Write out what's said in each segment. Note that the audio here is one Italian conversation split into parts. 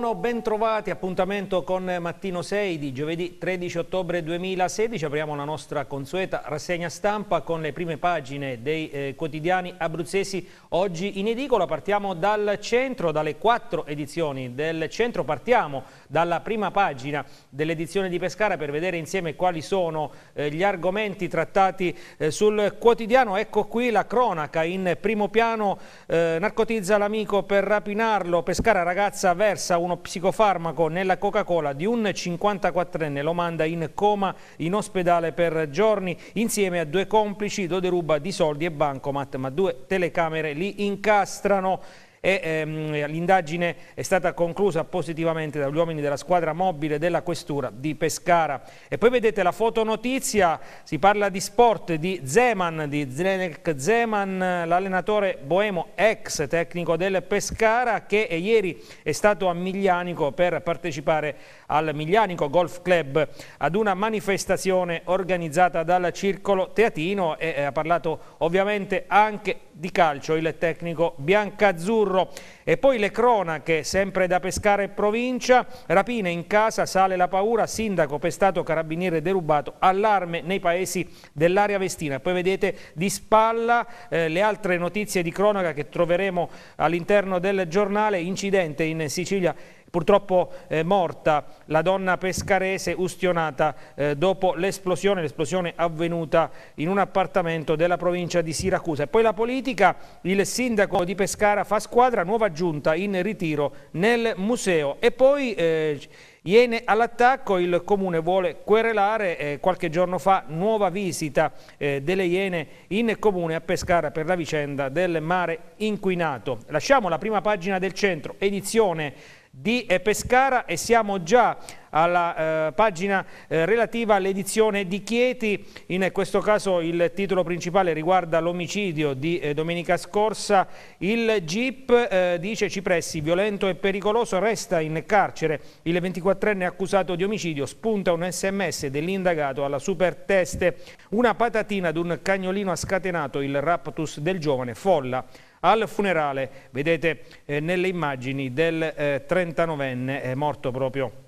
Buongiorno, bentrovati, appuntamento con Mattino 6 di giovedì 13 ottobre 2016. Apriamo la nostra consueta rassegna stampa con le prime pagine dei eh, quotidiani abruzzesi oggi in edicola. Partiamo dal centro, dalle quattro edizioni del centro. Partiamo dalla prima pagina dell'edizione di Pescara per vedere insieme quali sono eh, gli argomenti trattati eh, sul quotidiano. Ecco qui la cronaca in primo piano, eh, narcotizza l'amico per rapinarlo, Pescara ragazza versa un uno psicofarmaco nella Coca-Cola di un 54enne, lo manda in coma in ospedale per giorni, insieme a due complici, dove ruba di soldi e bancomat, ma due telecamere li incastrano e ehm, l'indagine è stata conclusa positivamente dagli uomini della squadra mobile della Questura di Pescara. E poi vedete la fotonotizia, si parla di sport di Zeman, di Zdenek Zeman, l'allenatore boemo ex tecnico del Pescara che ieri è stato a Miglianico per partecipare al Miglianico Golf Club ad una manifestazione organizzata dal Circolo Teatino e eh, ha parlato ovviamente anche di calcio il tecnico biancazzurro azzurro. E poi le cronache, sempre da pescare e provincia, rapine in casa, sale la paura, sindaco pestato, carabiniere derubato, allarme nei paesi dell'area vestina. Poi vedete di spalla eh, le altre notizie di cronaca che troveremo all'interno del giornale, incidente in Sicilia Purtroppo eh, morta la donna pescarese ustionata eh, dopo l'esplosione, l'esplosione avvenuta in un appartamento della provincia di Siracusa. E poi la politica, il sindaco di Pescara fa squadra, nuova giunta in ritiro nel museo. E poi... Eh, Iene all'attacco, il comune vuole querelare eh, qualche giorno fa nuova visita eh, delle Iene in comune a Pescara per la vicenda del mare inquinato. Lasciamo la prima pagina del centro, edizione di eh, Pescara e siamo già alla eh, pagina eh, relativa all'edizione di Chieti, in eh, questo caso il titolo principale riguarda l'omicidio di eh, domenica scorsa, il GIP eh, dice Cipressi violento e pericoloso resta in carcere, il 24enne accusato di omicidio spunta un sms dell'indagato alla superteste, una patatina ad un cagnolino ha scatenato il raptus del giovane folla al funerale. Vedete eh, nelle immagini del eh, 39enne morto proprio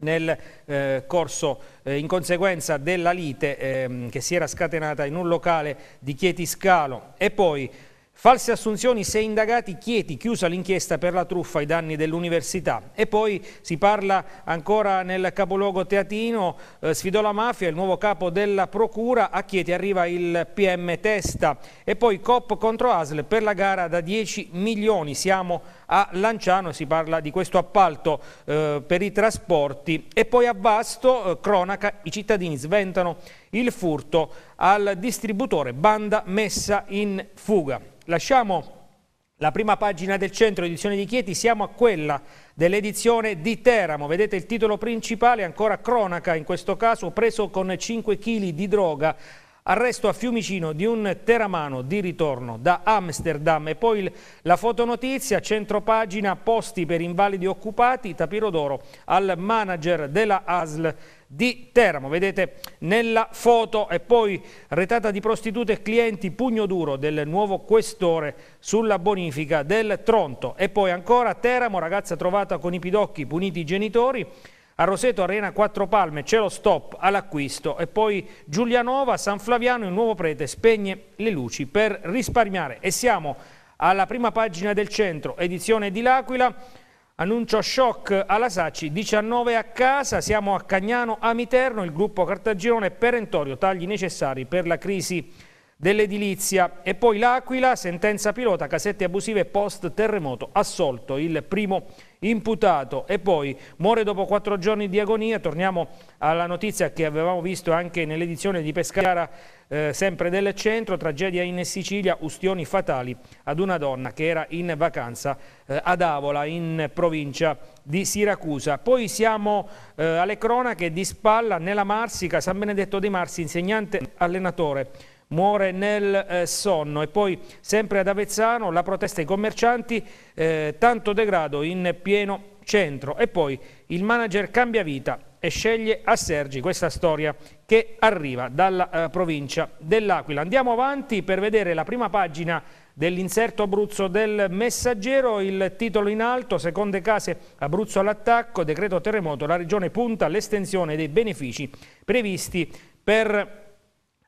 nel eh, corso eh, in conseguenza della lite ehm, che si era scatenata in un locale di Chieti Scalo e poi False assunzioni, sei indagati, Chieti, chiusa l'inchiesta per la truffa ai danni dell'università. E poi si parla ancora nel capoluogo teatino, eh, sfidò la mafia, il nuovo capo della procura, a Chieti arriva il PM Testa. E poi COP contro ASL per la gara da 10 milioni, siamo a a Lanciano si parla di questo appalto eh, per i trasporti e poi a Vasto, eh, cronaca, i cittadini sventano il furto al distributore, banda messa in fuga. Lasciamo la prima pagina del centro edizione di Chieti, siamo a quella dell'edizione di Teramo. Vedete il titolo principale, ancora cronaca in questo caso, preso con 5 kg di droga Arresto a Fiumicino di un teramano di ritorno da Amsterdam e poi la fotonotizia, centropagina posti per invalidi occupati, tapiro d'oro al manager della ASL di Teramo, vedete nella foto e poi retata di prostitute e clienti, pugno duro del nuovo questore sulla bonifica del Tronto e poi ancora Teramo, ragazza trovata con i pidocchi, puniti i genitori, a Roseto Arena Quattro Palme c'è lo stop all'acquisto e poi Giulianova, San Flaviano, il nuovo prete spegne le luci per risparmiare. E siamo alla prima pagina del centro, edizione di L'Aquila. Annuncio shock alla Sacci, 19 a casa, siamo a Cagnano Amiterno, il gruppo Cartagirone perentorio, tagli necessari per la crisi dell'edilizia. E poi l'Aquila, sentenza pilota, casette abusive post terremoto, assolto il primo imputato. E poi muore dopo quattro giorni di agonia, torniamo alla notizia che avevamo visto anche nell'edizione di Pescara, eh, sempre del centro, tragedia in Sicilia, ustioni fatali ad una donna che era in vacanza eh, ad Avola, in provincia di Siracusa. Poi siamo eh, alle cronache di Spalla, nella Marsica, San Benedetto dei Marsi, insegnante allenatore muore nel eh, sonno. E poi sempre ad Avezzano la protesta ai commercianti, eh, tanto degrado in pieno centro. E poi il manager cambia vita e sceglie a Sergi questa storia che arriva dalla eh, provincia dell'Aquila. Andiamo avanti per vedere la prima pagina dell'inserto Abruzzo del Messaggero, il titolo in alto, seconde case Abruzzo all'attacco, decreto terremoto, la regione punta all'estensione dei benefici previsti per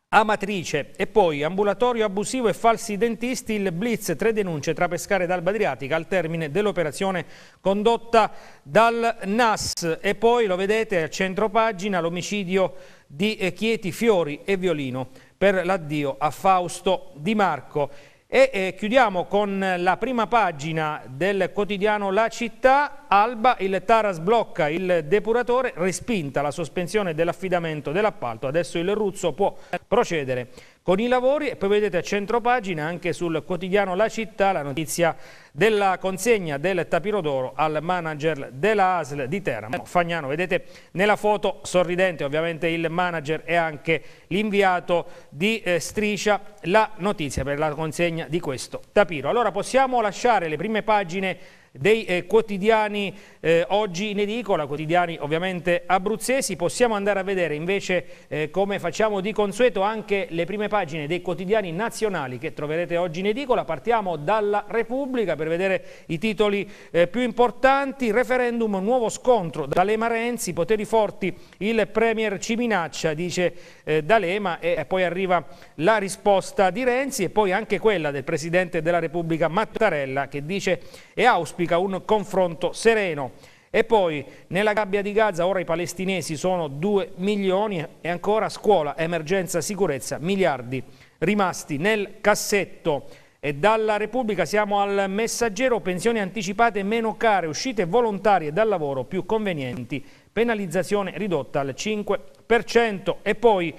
Amatrice e poi ambulatorio abusivo e falsi dentisti, il blitz, tre denunce tra Pescara ed Alba al termine dell'operazione condotta dal NAS e poi lo vedete a centro pagina l'omicidio di eh, Chieti Fiori e Violino per l'addio a Fausto Di Marco. E eh, chiudiamo con la prima pagina del quotidiano La Città, Alba, il Taras blocca il depuratore, respinta la sospensione dell'affidamento dell'appalto, adesso il Ruzzo può procedere con i lavori e poi vedete a centro pagina anche sul quotidiano La Città la notizia della consegna del tapiro d'oro al manager della ASL di Teramo. Fagnano, vedete nella foto sorridente ovviamente il manager e anche l'inviato di eh, Striscia la notizia per la consegna di questo tapiro. Allora possiamo lasciare le prime pagine dei eh, quotidiani eh, oggi in edicola, quotidiani ovviamente abruzzesi. Possiamo andare a vedere invece eh, come facciamo di consueto anche le prime pagine dei quotidiani nazionali che troverete oggi in edicola. Partiamo dalla Repubblica per vedere i titoli eh, più importanti. Referendum, nuovo scontro. D'Alema Renzi, poteri forti, il Premier ci minaccia, dice eh, D'Alema e poi arriva la risposta di Renzi e poi anche quella del Presidente della Repubblica Mattarella che dice e auspica auspica un confronto sereno. E poi nella gabbia di Gaza ora i palestinesi sono 2 milioni e ancora scuola, emergenza, sicurezza, miliardi rimasti nel cassetto. E dalla Repubblica siamo al messaggero, pensioni anticipate meno care, uscite volontarie dal lavoro più convenienti, penalizzazione ridotta al 5%. E poi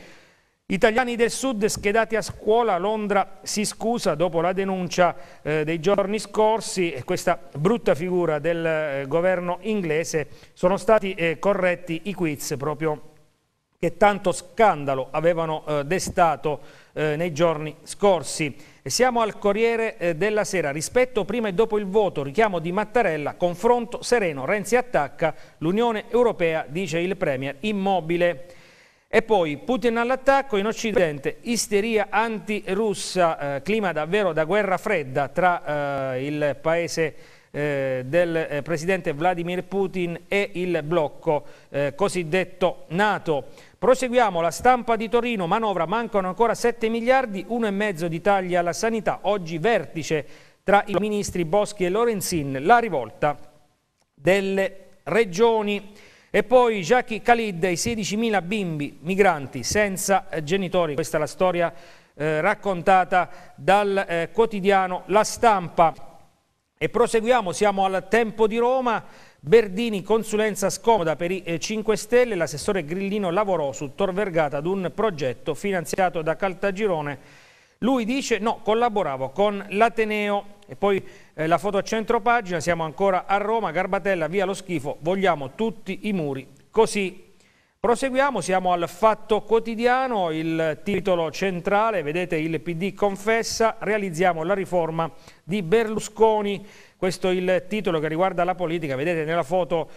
Italiani del Sud schedati a scuola, Londra si scusa dopo la denuncia eh, dei giorni scorsi e questa brutta figura del eh, governo inglese sono stati eh, corretti i quiz proprio che tanto scandalo avevano eh, destato eh, nei giorni scorsi. E siamo al Corriere eh, della Sera, rispetto prima e dopo il voto, richiamo di Mattarella, confronto sereno, Renzi attacca, l'Unione Europea dice il Premier immobile. E poi Putin all'attacco in Occidente, isteria anti-russa, eh, clima davvero da guerra fredda tra eh, il paese eh, del eh, presidente Vladimir Putin e il blocco eh, cosiddetto NATO. Proseguiamo la stampa di Torino, manovra, mancano ancora 7 miliardi, 1,5 di tagli alla sanità, oggi vertice tra i ministri Boschi e Lorenzin, la rivolta delle regioni. E poi Jackie Khalid i 16.000 bimbi migranti senza eh, genitori. Questa è la storia eh, raccontata dal eh, quotidiano La Stampa. E proseguiamo, siamo al Tempo di Roma. Berdini, consulenza scomoda per i 5 eh, Stelle, l'assessore Grillino lavorò su Tor Vergata ad un progetto finanziato da Caltagirone lui dice no, collaboravo con l'Ateneo. E poi eh, la foto a centro pagina, siamo ancora a Roma, Garbatella, via lo schifo, vogliamo tutti i muri così. Proseguiamo, siamo al Fatto Quotidiano, il titolo centrale, vedete il PD confessa, realizziamo la riforma di Berlusconi, questo è il titolo che riguarda la politica, vedete nella foto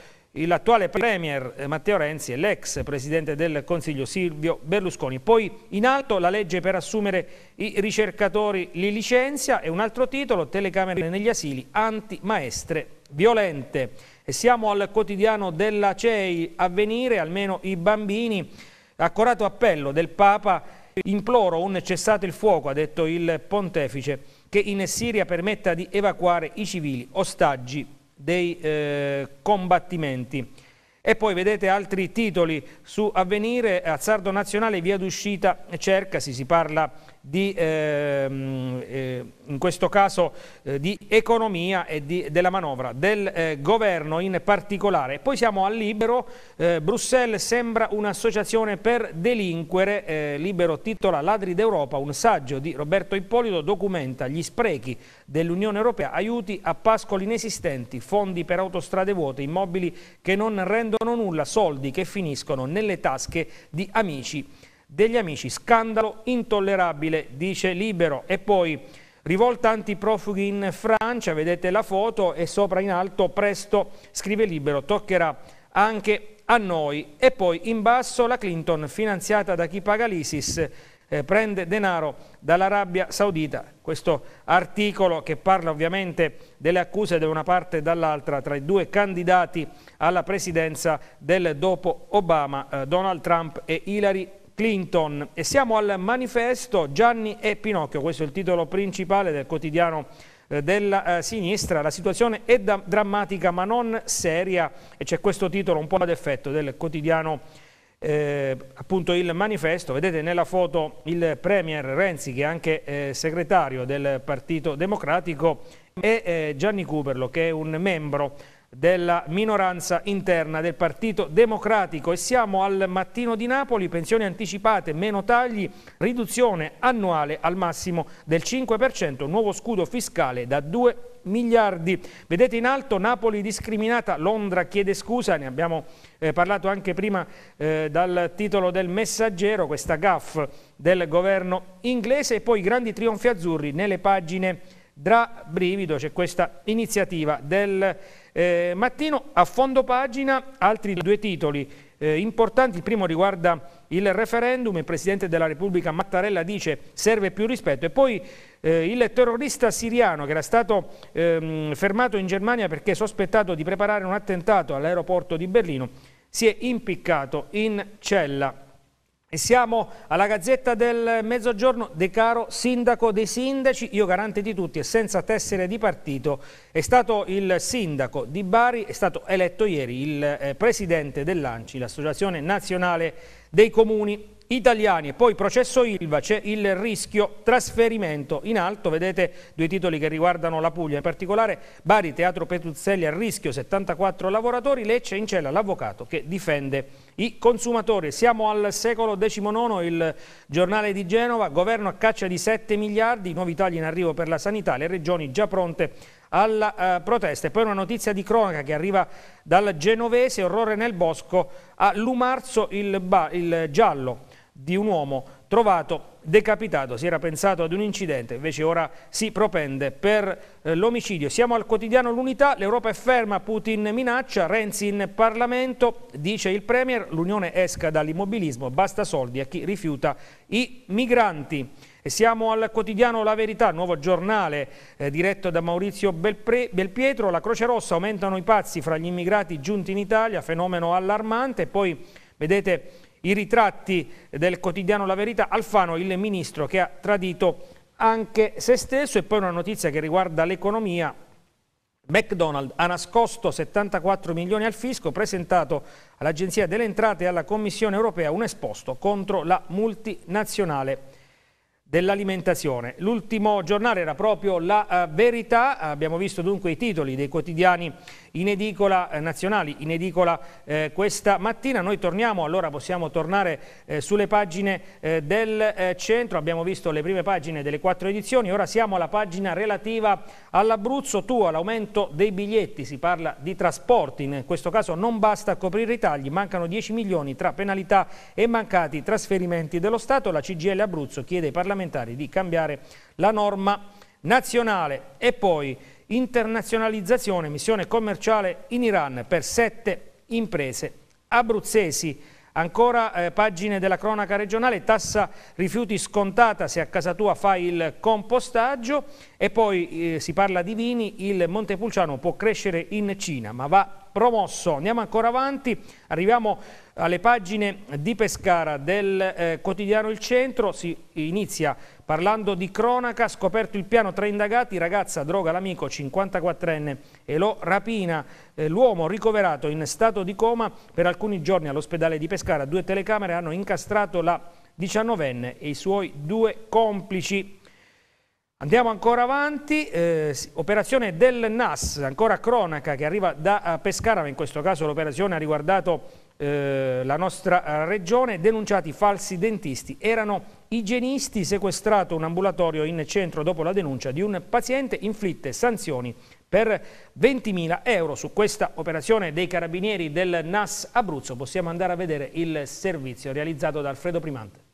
l'attuale Premier eh, Matteo Renzi e l'ex Presidente del Consiglio Silvio Berlusconi. Poi in alto la legge per assumere i ricercatori li licenzia e un altro titolo, telecamere negli asili, anti-maestre violente. E siamo al quotidiano della CEI, avvenire almeno i bambini, accorato appello del Papa, imploro un cessate il fuoco, ha detto il pontefice, che in Siria permetta di evacuare i civili ostaggi dei eh, combattimenti. E poi vedete altri titoli su Avvenire, Azzardo Nazionale, via d'uscita cercasi, si parla di, ehm, eh, in questo caso eh, di economia e di, della manovra del eh, governo in particolare. Poi siamo al Libero, eh, Bruxelles sembra un'associazione per delinquere, eh, Libero titola Ladri d'Europa, un saggio di Roberto Ippolito documenta gli sprechi dell'Unione Europea, aiuti a pascoli inesistenti, fondi per autostrade vuote, immobili che non rendono nulla, soldi che finiscono nelle tasche di amici degli amici. Scandalo intollerabile, dice Libero. E poi rivolta antiprofughi in Francia, vedete la foto e sopra in alto presto, scrive Libero, toccherà anche a noi. E poi in basso la Clinton, finanziata da chi paga l'ISIS, eh, prende denaro dall'Arabia Saudita. Questo articolo che parla ovviamente delle accuse da una parte e dall'altra tra i due candidati alla presidenza del dopo Obama, eh, Donald Trump e Hillary Clinton. E siamo al manifesto Gianni e Pinocchio, questo è il titolo principale del quotidiano eh, della eh, sinistra. La situazione è da, drammatica ma non seria e c'è questo titolo un po' ad effetto del quotidiano eh, appunto il manifesto. Vedete nella foto il Premier Renzi che è anche eh, segretario del Partito Democratico e eh, Gianni Cuperlo che è un membro della minoranza interna del Partito Democratico e siamo al mattino di Napoli, pensioni anticipate, meno tagli, riduzione annuale al massimo del 5%, nuovo scudo fiscale da 2 miliardi. Vedete in alto Napoli discriminata, Londra chiede scusa, ne abbiamo eh, parlato anche prima eh, dal titolo del messaggero, questa gaff del governo inglese e poi grandi trionfi azzurri nelle pagine Dra brivido, c'è questa iniziativa del eh, mattino a fondo pagina altri due titoli eh, importanti, il primo riguarda il referendum, il Presidente della Repubblica Mattarella dice serve più rispetto e poi eh, il terrorista siriano che era stato ehm, fermato in Germania perché sospettato di preparare un attentato all'aeroporto di Berlino si è impiccato in cella e siamo alla Gazzetta del Mezzogiorno, De Caro, sindaco dei sindaci, io garante di tutti e senza tessere di partito, è stato il sindaco di Bari, è stato eletto ieri il eh, presidente dell'ANCI, l'Associazione Nazionale dei Comuni italiani e poi processo Ilva, c'è il rischio trasferimento in alto, vedete due titoli che riguardano la Puglia, in particolare Bari, Teatro Petruzzelli a rischio 74 lavoratori, Lecce in cella l'avvocato che difende i consumatori. Siamo al secolo XIX, il giornale di Genova, governo a caccia di 7 miliardi, nuovi tagli in arrivo per la sanità, le regioni già pronte alla eh, protesta. E poi una notizia di cronaca che arriva dal genovese, orrore nel bosco, a Lumarzo il, il giallo, di un uomo trovato decapitato. Si era pensato ad un incidente, invece ora si propende per eh, l'omicidio. Siamo al quotidiano L'Unità, l'Europa è ferma, Putin minaccia, Renzi in Parlamento, dice il Premier, l'Unione esca dall'immobilismo, basta soldi a chi rifiuta i migranti. E siamo al quotidiano La Verità, nuovo giornale eh, diretto da Maurizio Belpre, Belpietro. La Croce Rossa aumentano i pazzi fra gli immigrati giunti in Italia, fenomeno allarmante. Poi vedete i ritratti del quotidiano La Verità, Alfano il ministro che ha tradito anche se stesso e poi una notizia che riguarda l'economia. McDonald ha nascosto 74 milioni al fisco, presentato all'Agenzia delle Entrate e alla Commissione Europea un esposto contro la multinazionale dell'alimentazione. L'ultimo giornale era proprio La eh, Verità, abbiamo visto dunque i titoli dei quotidiani in edicola eh, nazionali, in edicola eh, questa mattina. Noi torniamo, allora possiamo tornare eh, sulle pagine eh, del centro, abbiamo visto le prime pagine delle quattro edizioni, ora siamo alla pagina relativa all'Abruzzo, tu all'aumento dei biglietti, si parla di trasporti, in questo caso non basta coprire i tagli, mancano 10 milioni tra penalità e mancati trasferimenti dello Stato, la CGL Abruzzo chiede ai parlamenti parlamentari di cambiare la norma nazionale e poi internazionalizzazione, missione commerciale in Iran per sette imprese abruzzesi. Ancora eh, pagine della cronaca regionale, tassa rifiuti scontata se a casa tua fai il compostaggio e poi eh, si parla di vini, il Montepulciano può crescere in Cina ma va promosso. Andiamo ancora avanti, arriviamo alle pagine di Pescara del eh, quotidiano Il Centro, si inizia parlando di cronaca, scoperto il piano tra indagati, ragazza droga l'amico 54enne e lo rapina, eh, l'uomo ricoverato in stato di coma per alcuni giorni all'ospedale di Pescara, due telecamere hanno incastrato la 19enne e i suoi due complici. Andiamo ancora avanti, eh, operazione del NAS, ancora cronaca che arriva da eh, Pescara, ma in questo caso l'operazione ha riguardato eh, la nostra eh, regione, denunciati falsi dentisti, erano igienisti, sequestrato un ambulatorio in centro dopo la denuncia di un paziente, inflitte sanzioni per 20.000 euro. Su questa operazione dei carabinieri del NAS Abruzzo possiamo andare a vedere il servizio realizzato da Alfredo Primante.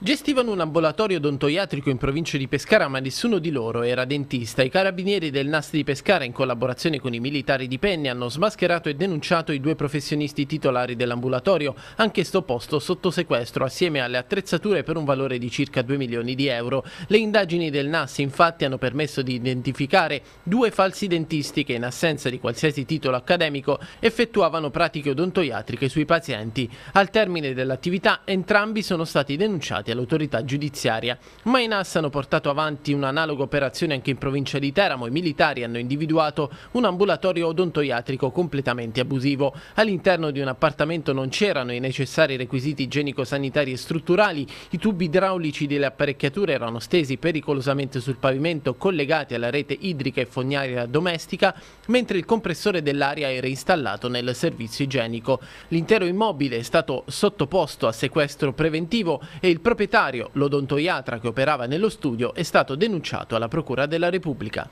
Gestivano un ambulatorio odontoiatrico in provincia di Pescara ma nessuno di loro era dentista. I carabinieri del NAS di Pescara in collaborazione con i militari di Penne hanno smascherato e denunciato i due professionisti titolari dell'ambulatorio, anche sto posto sotto sequestro assieme alle attrezzature per un valore di circa 2 milioni di euro. Le indagini del NAS infatti hanno permesso di identificare due falsi dentisti che in assenza di qualsiasi titolo accademico effettuavano pratiche odontoiatriche sui pazienti. Al termine dell'attività entrambi sono stati denunciati affidati all'autorità giudiziaria. Ma i NAS hanno portato avanti un'analoga operazione anche in provincia di Teramo. I militari hanno individuato un ambulatorio odontoiatrico completamente abusivo. All'interno di un appartamento non c'erano i necessari requisiti igienico-sanitari e strutturali, i tubi idraulici delle apparecchiature erano stesi pericolosamente sul pavimento collegati alla rete idrica e fognaria domestica, mentre il compressore dell'aria era installato nel servizio igienico. L'intero immobile è stato sottoposto a sequestro preventivo e il proprio proprietario, l'odontoiatra che operava nello studio, è stato denunciato alla Procura della Repubblica.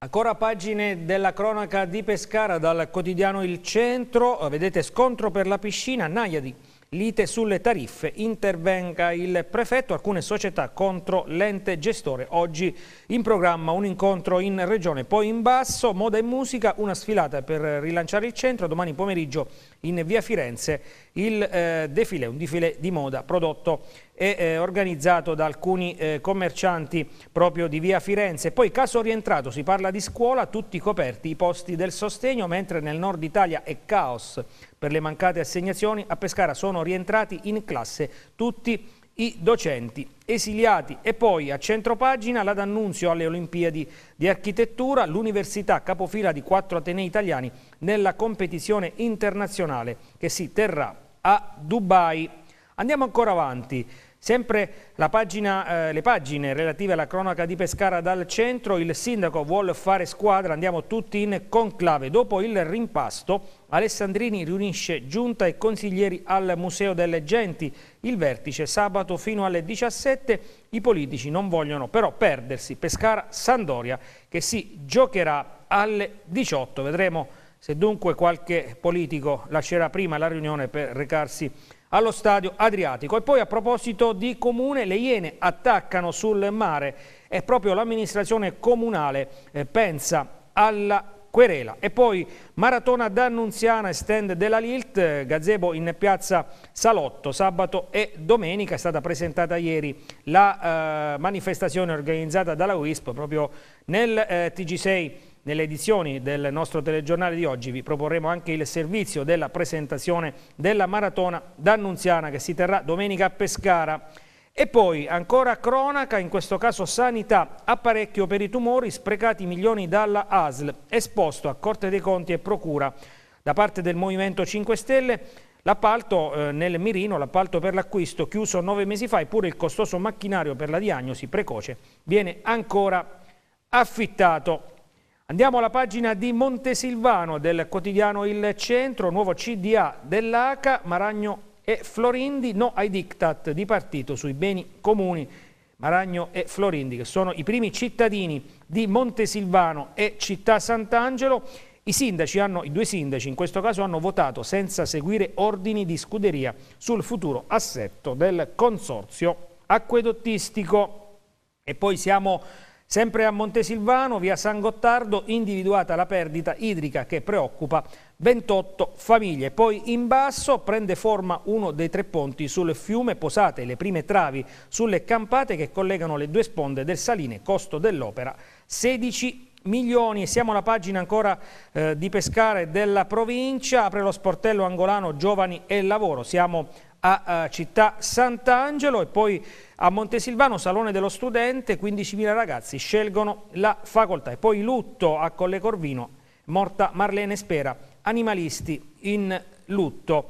Ancora pagine della cronaca di Pescara dal quotidiano Il Centro, vedete scontro per la piscina, Naiadi, lite sulle tariffe, intervenga il prefetto, alcune società contro l'ente gestore, oggi in programma un incontro in regione, poi in basso, moda e musica, una sfilata per rilanciare il centro, domani pomeriggio in via Firenze il eh, defilè, un defilè di moda prodotto e eh, organizzato da alcuni eh, commercianti proprio di via Firenze. Poi caso rientrato si parla di scuola, tutti coperti i posti del sostegno, mentre nel nord Italia è caos per le mancate assegnazioni, a Pescara sono rientrati in classe tutti i docenti esiliati e poi a centropagina la D'Annunzio alle Olimpiadi di Architettura, l'università capofila di quattro Atenei italiani nella competizione internazionale che si terrà a Dubai. Andiamo ancora avanti. Sempre pagina, eh, le pagine relative alla cronaca di Pescara dal centro, il sindaco vuole fare squadra, andiamo tutti in conclave. Dopo il rimpasto, Alessandrini riunisce giunta e consiglieri al Museo delle Genti. Il vertice sabato fino alle 17, i politici non vogliono però perdersi. Pescara-Sandoria che si giocherà alle 18. Vedremo se dunque qualche politico lascerà prima la riunione per recarsi a allo stadio Adriatico. E poi a proposito di comune, le Iene attaccano sul mare e proprio l'amministrazione comunale eh, pensa alla querela. E poi maratona d'Annunziana e stand della Lilt, gazebo in piazza Salotto, sabato e domenica è stata presentata ieri la eh, manifestazione organizzata dalla WISP proprio nel eh, TG6 nelle edizioni del nostro telegiornale di oggi vi proporremo anche il servizio della presentazione della maratona d'Annunziana che si terrà domenica a Pescara. E poi ancora cronaca, in questo caso sanità, apparecchio per i tumori, sprecati milioni dalla ASL, esposto a Corte dei Conti e Procura. Da parte del Movimento 5 Stelle l'appalto eh, nel mirino, l'appalto per l'acquisto chiuso nove mesi fa, eppure il costoso macchinario per la diagnosi precoce viene ancora affittato. Andiamo alla pagina di Montesilvano del quotidiano Il Centro, nuovo CDA dell'ACA, Maragno e Florindi, no ai diktat di partito sui beni comuni. Maragno e Florindi, che sono i primi cittadini di Montesilvano e Città Sant'Angelo, i, sindaci hanno, I due sindaci in questo caso hanno votato senza seguire ordini di scuderia sul futuro assetto del consorzio acquedottistico. E poi siamo Sempre a Montesilvano, via San Gottardo, individuata la perdita idrica che preoccupa 28 famiglie. Poi in basso prende forma uno dei tre ponti sul fiume posate le prime travi sulle campate che collegano le due sponde del Saline, costo dell'opera 16 milioni. Siamo alla pagina ancora eh, di Pescare della provincia, apre lo sportello angolano Giovani e Lavoro. Siamo a Città Sant'Angelo e poi a Montesilvano, Salone dello Studente, 15.000 ragazzi scelgono la facoltà. E poi lutto a Colle Corvino, morta Marlene Spera, animalisti in lutto.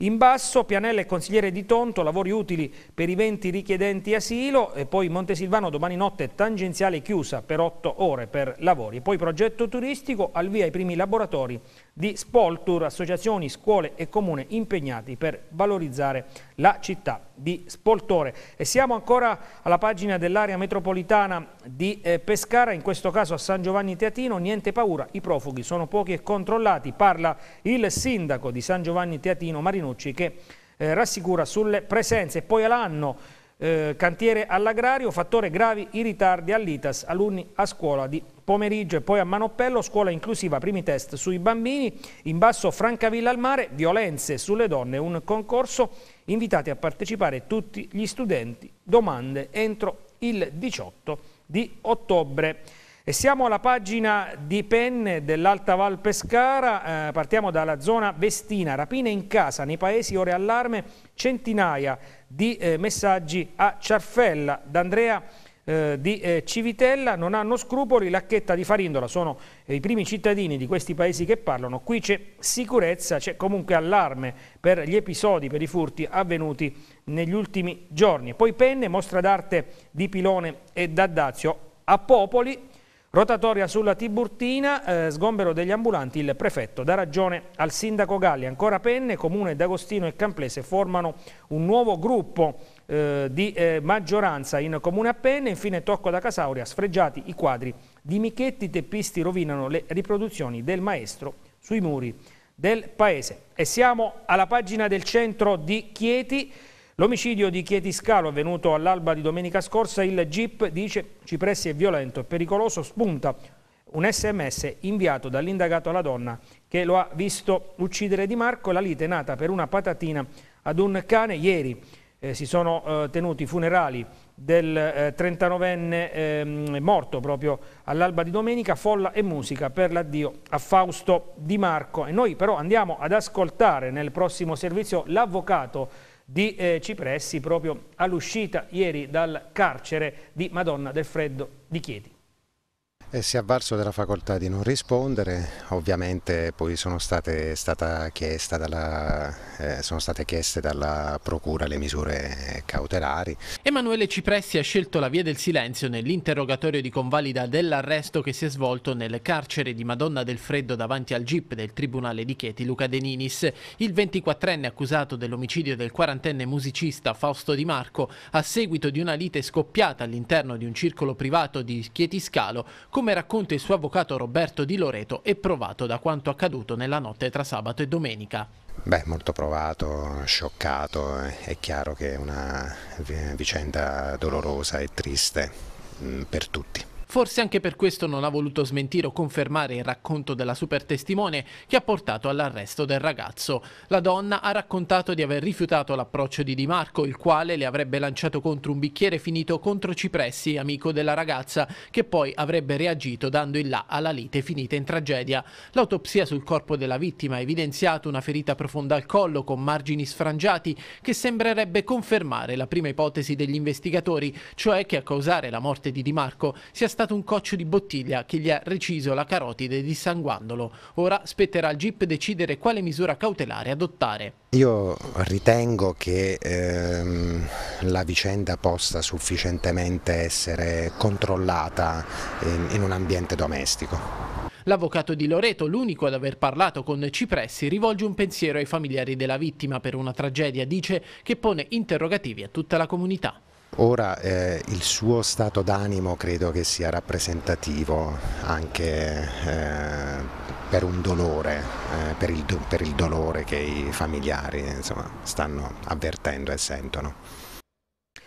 In basso Pianella e consigliere di Tonto, lavori utili per i 20 richiedenti asilo e poi Montesilvano domani notte tangenziale chiusa per 8 ore per lavori. E poi progetto turistico, al via i primi laboratori di Spoltur, associazioni, scuole e comune impegnati per valorizzare la città di Spoltore. E siamo ancora alla pagina dell'area metropolitana di eh, Pescara, in questo caso a San Giovanni Teatino, niente paura, i profughi sono pochi e controllati, parla il sindaco di San Giovanni Teatino Marinucci che eh, rassicura sulle presenze. Poi all'anno eh, cantiere all'agrario, fattore gravi i ritardi all'ITAS, alunni a scuola di pomeriggio e poi a Manopello, scuola inclusiva, primi test sui bambini, in basso Francavilla al mare, violenze sulle donne, un concorso, invitati a partecipare tutti gli studenti, domande entro il 18 di ottobre. E siamo alla pagina di penne dell'Alta Val Pescara, eh, partiamo dalla zona Vestina, rapine in casa, nei paesi ore allarme, centinaia di eh, messaggi a Ciarfella. D'Andrea eh, di eh, Civitella non hanno scrupoli, Lacchetta di Farindola sono eh, i primi cittadini di questi paesi che parlano. Qui c'è sicurezza, c'è comunque allarme per gli episodi, per i furti avvenuti negli ultimi giorni. Poi penne, mostra d'arte di Pilone e D'Addazio. A Popoli Rotatoria sulla Tiburtina, eh, sgombero degli ambulanti, il prefetto dà ragione al sindaco Galli. Ancora Penne, Comune d'Agostino e Camplese formano un nuovo gruppo eh, di eh, maggioranza in Comune a Penne. Infine Tocco da Casauria, sfregiati i quadri di Michetti, teppisti rovinano le riproduzioni del maestro sui muri del paese. E siamo alla pagina del centro di Chieti. L'omicidio di Chieti Chietiscalo avvenuto all'alba di domenica scorsa, il GIP dice Cipressi è violento e pericoloso, spunta un sms inviato dall'indagato alla donna che lo ha visto uccidere Di Marco, la lite è nata per una patatina ad un cane ieri. Eh, si sono eh, tenuti i funerali del eh, 39enne ehm, morto proprio all'alba di domenica, folla e musica per l'addio a Fausto Di Marco. E noi però andiamo ad ascoltare nel prossimo servizio l'avvocato di eh, Cipressi proprio all'uscita ieri dal carcere di Madonna del Freddo di Chieti e si è avvarso della facoltà di non rispondere, ovviamente poi sono state, dalla, eh, sono state, chieste dalla Procura le misure cautelari. Emanuele Cipressi ha scelto la via del silenzio nell'interrogatorio di convalida dell'arresto che si è svolto nel carcere di Madonna del Freddo davanti al GIP del Tribunale di Chieti Luca De Ninis. Il 24enne accusato dell'omicidio del quarantenne musicista Fausto Di Marco a seguito di una lite scoppiata all'interno di un circolo privato di Chieti Scalo come racconta il suo avvocato Roberto Di Loreto, è provato da quanto accaduto nella notte tra sabato e domenica. Beh, molto provato, scioccato, è chiaro che è una vicenda dolorosa e triste mm, per tutti. Forse anche per questo non ha voluto smentire o confermare il racconto della super testimone che ha portato all'arresto del ragazzo. La donna ha raccontato di aver rifiutato l'approccio di Di Marco, il quale le avrebbe lanciato contro un bicchiere finito contro Cipressi, amico della ragazza, che poi avrebbe reagito dando il là alla lite finita in tragedia. L'autopsia sul corpo della vittima ha evidenziato una ferita profonda al collo con margini sfrangiati che sembrerebbe confermare la prima ipotesi degli investigatori, cioè che a causare la morte di Di Marco sia stata stato un coccio di bottiglia che gli ha reciso la carotide dissanguandolo. Ora spetterà al GIP decidere quale misura cautelare adottare. Io ritengo che ehm, la vicenda possa sufficientemente essere controllata in, in un ambiente domestico. L'avvocato di Loreto, l'unico ad aver parlato con Cipressi, rivolge un pensiero ai familiari della vittima per una tragedia, dice, che pone interrogativi a tutta la comunità. Ora eh, il suo stato d'animo credo che sia rappresentativo anche eh, per un dolore, eh, per, il do, per, il, dolore che i familiari insomma, stanno avvertendo e sentono.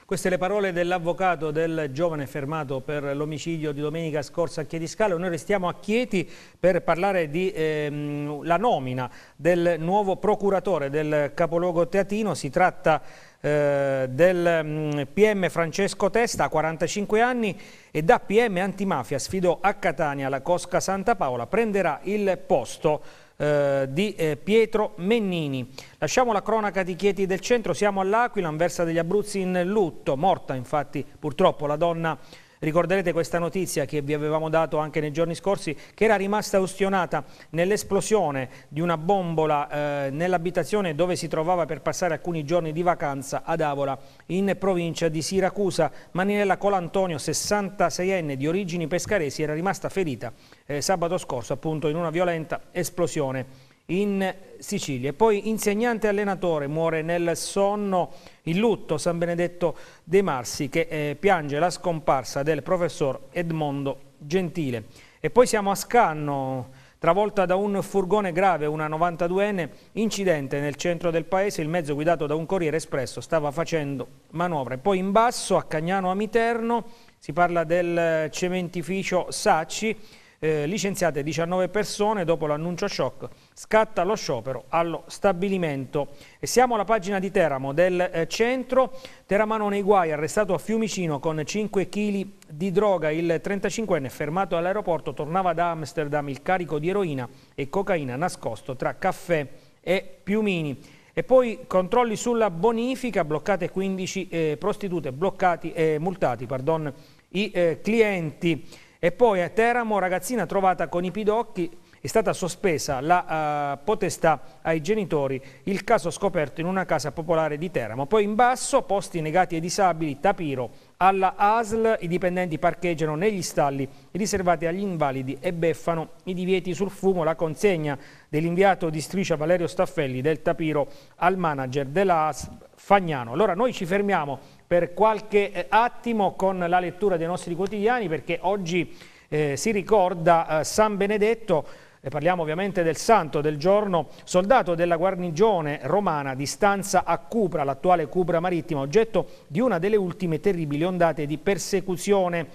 Queste le parole dell'avvocato del giovane fermato per l'omicidio di domenica scorsa a Chiediscalo. Noi restiamo a Chieti per parlare della ehm, nomina del nuovo procuratore del capoluogo teatino. Si tratta di... Eh, del PM mm, Francesco Testa, 45 anni, e da PM antimafia sfidò a Catania la Cosca Santa Paola, prenderà il posto eh, di eh, Pietro Mennini. Lasciamo la cronaca di Chieti del centro, siamo all'Aquila, Anversa degli Abruzzi in lutto, morta infatti purtroppo la donna Ricorderete questa notizia che vi avevamo dato anche nei giorni scorsi, che era rimasta ustionata nell'esplosione di una bombola eh, nell'abitazione dove si trovava per passare alcuni giorni di vacanza ad Avola, in provincia di Siracusa. Maninella Colantonio, 66enne di origini pescaresi, era rimasta ferita eh, sabato scorso appunto in una violenta esplosione in Sicilia. Poi insegnante e allenatore, muore nel sonno in lutto San Benedetto De Marsi che eh, piange la scomparsa del professor Edmondo Gentile. E poi siamo a Scanno, travolta da un furgone grave, una 92enne, incidente nel centro del paese, il mezzo guidato da un corriere espresso stava facendo manovre. Poi in basso, a Cagnano Amiterno si parla del eh, cementificio Sacci, eh, licenziate 19 persone dopo l'annuncio shock, scatta lo sciopero allo stabilimento. E siamo alla pagina di Teramo del eh, centro, Teramano nei guai, arrestato a Fiumicino con 5 kg di droga, il 35enne fermato all'aeroporto tornava da Amsterdam il carico di eroina e cocaina nascosto tra caffè e piumini. E poi controlli sulla bonifica, bloccate 15 eh, prostitute, bloccati e eh, multati pardon, i eh, clienti. E poi a Teramo, ragazzina trovata con i pidocchi, è stata sospesa la uh, potestà ai genitori, il caso scoperto in una casa popolare di Teramo. Poi in basso, posti negati ai disabili, Tapiro, alla ASL i dipendenti parcheggiano negli stalli riservati agli invalidi e beffano i divieti sul fumo, la consegna dell'inviato di striscia Valerio Staffelli del Tapiro al manager della ASL Fagnano. Allora noi ci fermiamo per qualche eh, attimo con la lettura dei nostri quotidiani perché oggi eh, si ricorda eh, San Benedetto, e eh, parliamo ovviamente del santo del giorno, soldato della guarnigione romana di stanza a Cupra, l'attuale Cupra marittima, oggetto di una delle ultime terribili ondate di persecuzione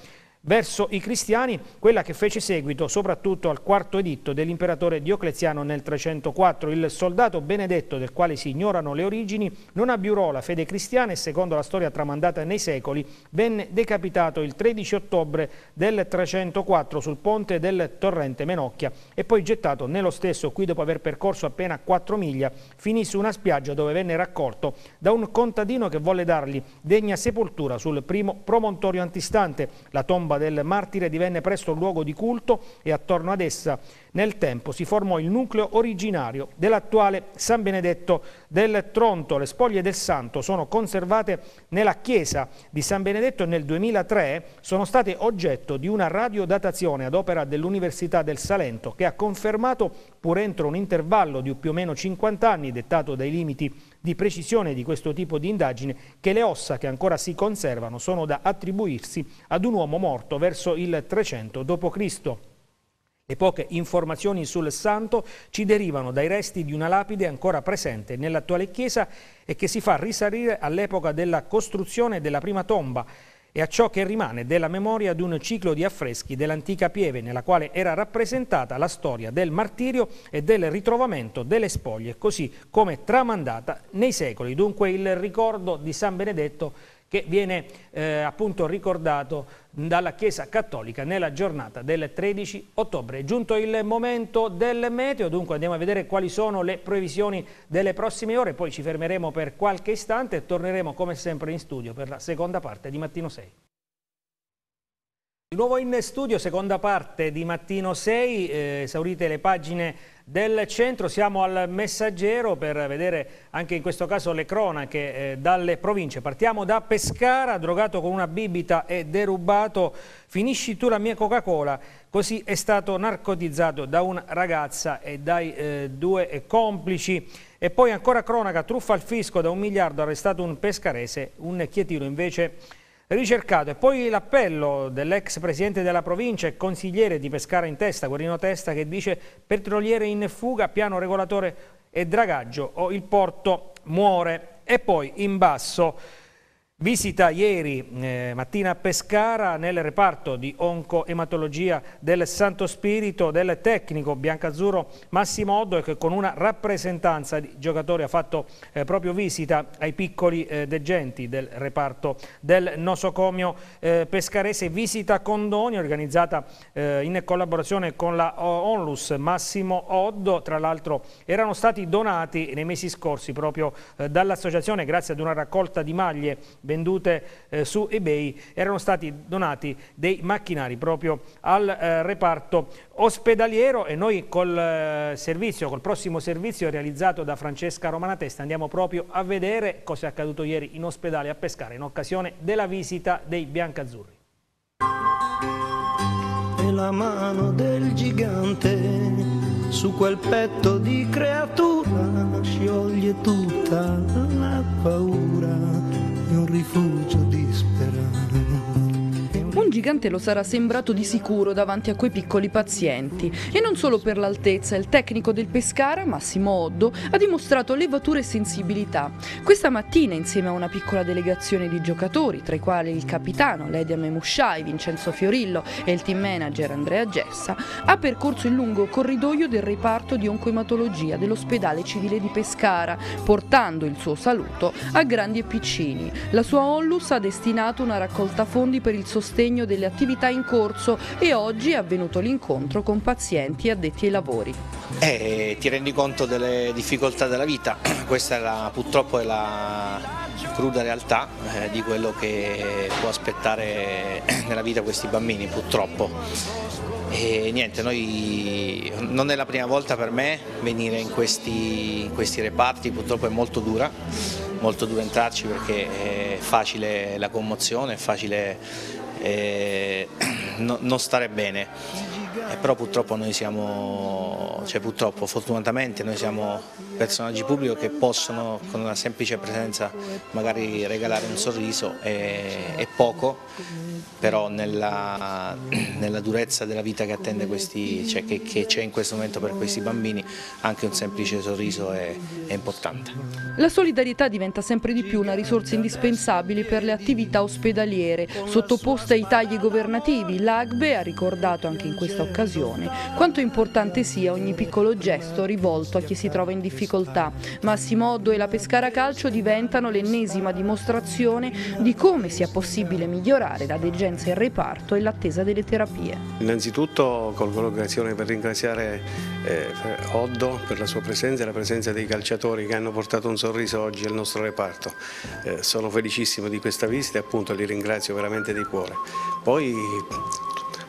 verso i cristiani, quella che fece seguito soprattutto al quarto editto dell'imperatore Diocleziano nel 304. Il soldato benedetto, del quale si ignorano le origini, non abbiurò la fede cristiana e secondo la storia tramandata nei secoli, venne decapitato il 13 ottobre del 304 sul ponte del torrente Menocchia e poi gettato nello stesso qui dopo aver percorso appena 4 miglia, finì su una spiaggia dove venne raccolto da un contadino che volle dargli degna sepoltura sul primo promontorio antistante, la tomba del martire divenne presto luogo di culto e attorno ad essa nel tempo si formò il nucleo originario dell'attuale San Benedetto del Tronto. Le spoglie del santo sono conservate nella chiesa di San Benedetto e nel 2003 sono state oggetto di una radiodatazione ad opera dell'Università del Salento che ha confermato pur entro un intervallo di più o meno 50 anni dettato dai limiti di precisione di questo tipo di indagine che le ossa che ancora si conservano sono da attribuirsi ad un uomo morto verso il 300 d.C. Le poche informazioni sul santo ci derivano dai resti di una lapide ancora presente nell'attuale chiesa e che si fa risalire all'epoca della costruzione della prima tomba e a ciò che rimane della memoria di un ciclo di affreschi dell'antica Pieve nella quale era rappresentata la storia del martirio e del ritrovamento delle spoglie, così come tramandata nei secoli. Dunque il ricordo di San Benedetto che viene eh, appunto ricordato dalla Chiesa Cattolica nella giornata del 13 ottobre. È giunto il momento del meteo, dunque andiamo a vedere quali sono le previsioni delle prossime ore, poi ci fermeremo per qualche istante e torneremo come sempre in studio per la seconda parte di Mattino 6. Di nuovo in studio, seconda parte di Mattino 6, eh, esaurite le pagine del centro. Siamo al messaggero per vedere anche in questo caso le cronache eh, dalle province. Partiamo da Pescara, drogato con una bibita e derubato. Finisci tu la mia Coca-Cola. Così è stato narcotizzato da una ragazza e dai eh, due complici. E poi ancora cronaca, truffa al fisco da un miliardo, arrestato un pescarese, un chietino invece ricercato. E poi l'appello dell'ex presidente della provincia e consigliere di Pescara in testa, Guarino Testa, che dice petroliere in fuga, piano regolatore e dragaggio o il porto muore. E poi in basso Visita ieri eh, mattina a Pescara nel reparto di oncoematologia del Santo Spirito del tecnico biancazzurro Massimo Oddo che con una rappresentanza di giocatori ha fatto eh, proprio visita ai piccoli eh, degenti del reparto del nosocomio eh, pescarese. Visita condoni organizzata eh, in collaborazione con la Onlus Massimo Oddo. Tra l'altro erano stati donati nei mesi scorsi proprio eh, dall'associazione grazie ad una raccolta di maglie vendute eh, su eBay, erano stati donati dei macchinari proprio al eh, reparto ospedaliero e noi col eh, servizio, col prossimo servizio realizzato da Francesca Romanatesta andiamo proprio a vedere cosa è accaduto ieri in ospedale a Pescara in occasione della visita dei biancazzurri. E la mano del gigante su quel petto di creatura scioglie tutta la paura. mio rifugio Un gigante lo sarà sembrato di sicuro davanti a quei piccoli pazienti. E non solo per l'altezza, il tecnico del Pescara, Massimo Oddo, ha dimostrato levature e sensibilità. Questa mattina, insieme a una piccola delegazione di giocatori, tra i quali il capitano Ledia Memusciai, Vincenzo Fiorillo e il team manager Andrea Gessa, ha percorso il lungo corridoio del reparto di oncoematologia dell'ospedale civile di Pescara, portando il suo saluto a grandi e piccini. La sua Onlus ha destinato una raccolta fondi per il sostegno segno delle attività in corso e oggi è avvenuto l'incontro con pazienti addetti ai lavori. Eh, ti rendi conto delle difficoltà della vita, questa è la, purtroppo è la cruda realtà eh, di quello che può aspettare nella vita questi bambini purtroppo. E niente, noi, non è la prima volta per me venire in questi, in questi reparti, purtroppo è molto dura, molto dura entrarci perché è facile la commozione, è facile no, non stare bene, eh, però purtroppo noi siamo, cioè purtroppo fortunatamente noi siamo personaggi pubblici che possono con una semplice presenza magari regalare un sorriso è, è poco, però nella, nella, durezza della vita che attende questi, cioè che, c'è in questo momento per questi bambini, anche un semplice sorriso è, è importante. La solidarietà diventa sempre di più una risorsa indispensabile per le attività ospedaliere, sottoposte ai tagli governativi. L'AGBE ha ricordato anche in questa occasione quanto importante sia ogni piccolo gesto rivolto a chi si trova in difficoltà difficoltà. Oddo e la Pescara Calcio diventano l'ennesima dimostrazione di come sia possibile migliorare la degenza in reparto e l'attesa delle terapie. Innanzitutto colgo l'occasione per ringraziare eh, Oddo per la sua presenza e la presenza dei calciatori che hanno portato un sorriso oggi al nostro reparto. Eh, sono felicissimo di questa visita e appunto li ringrazio veramente di cuore. Poi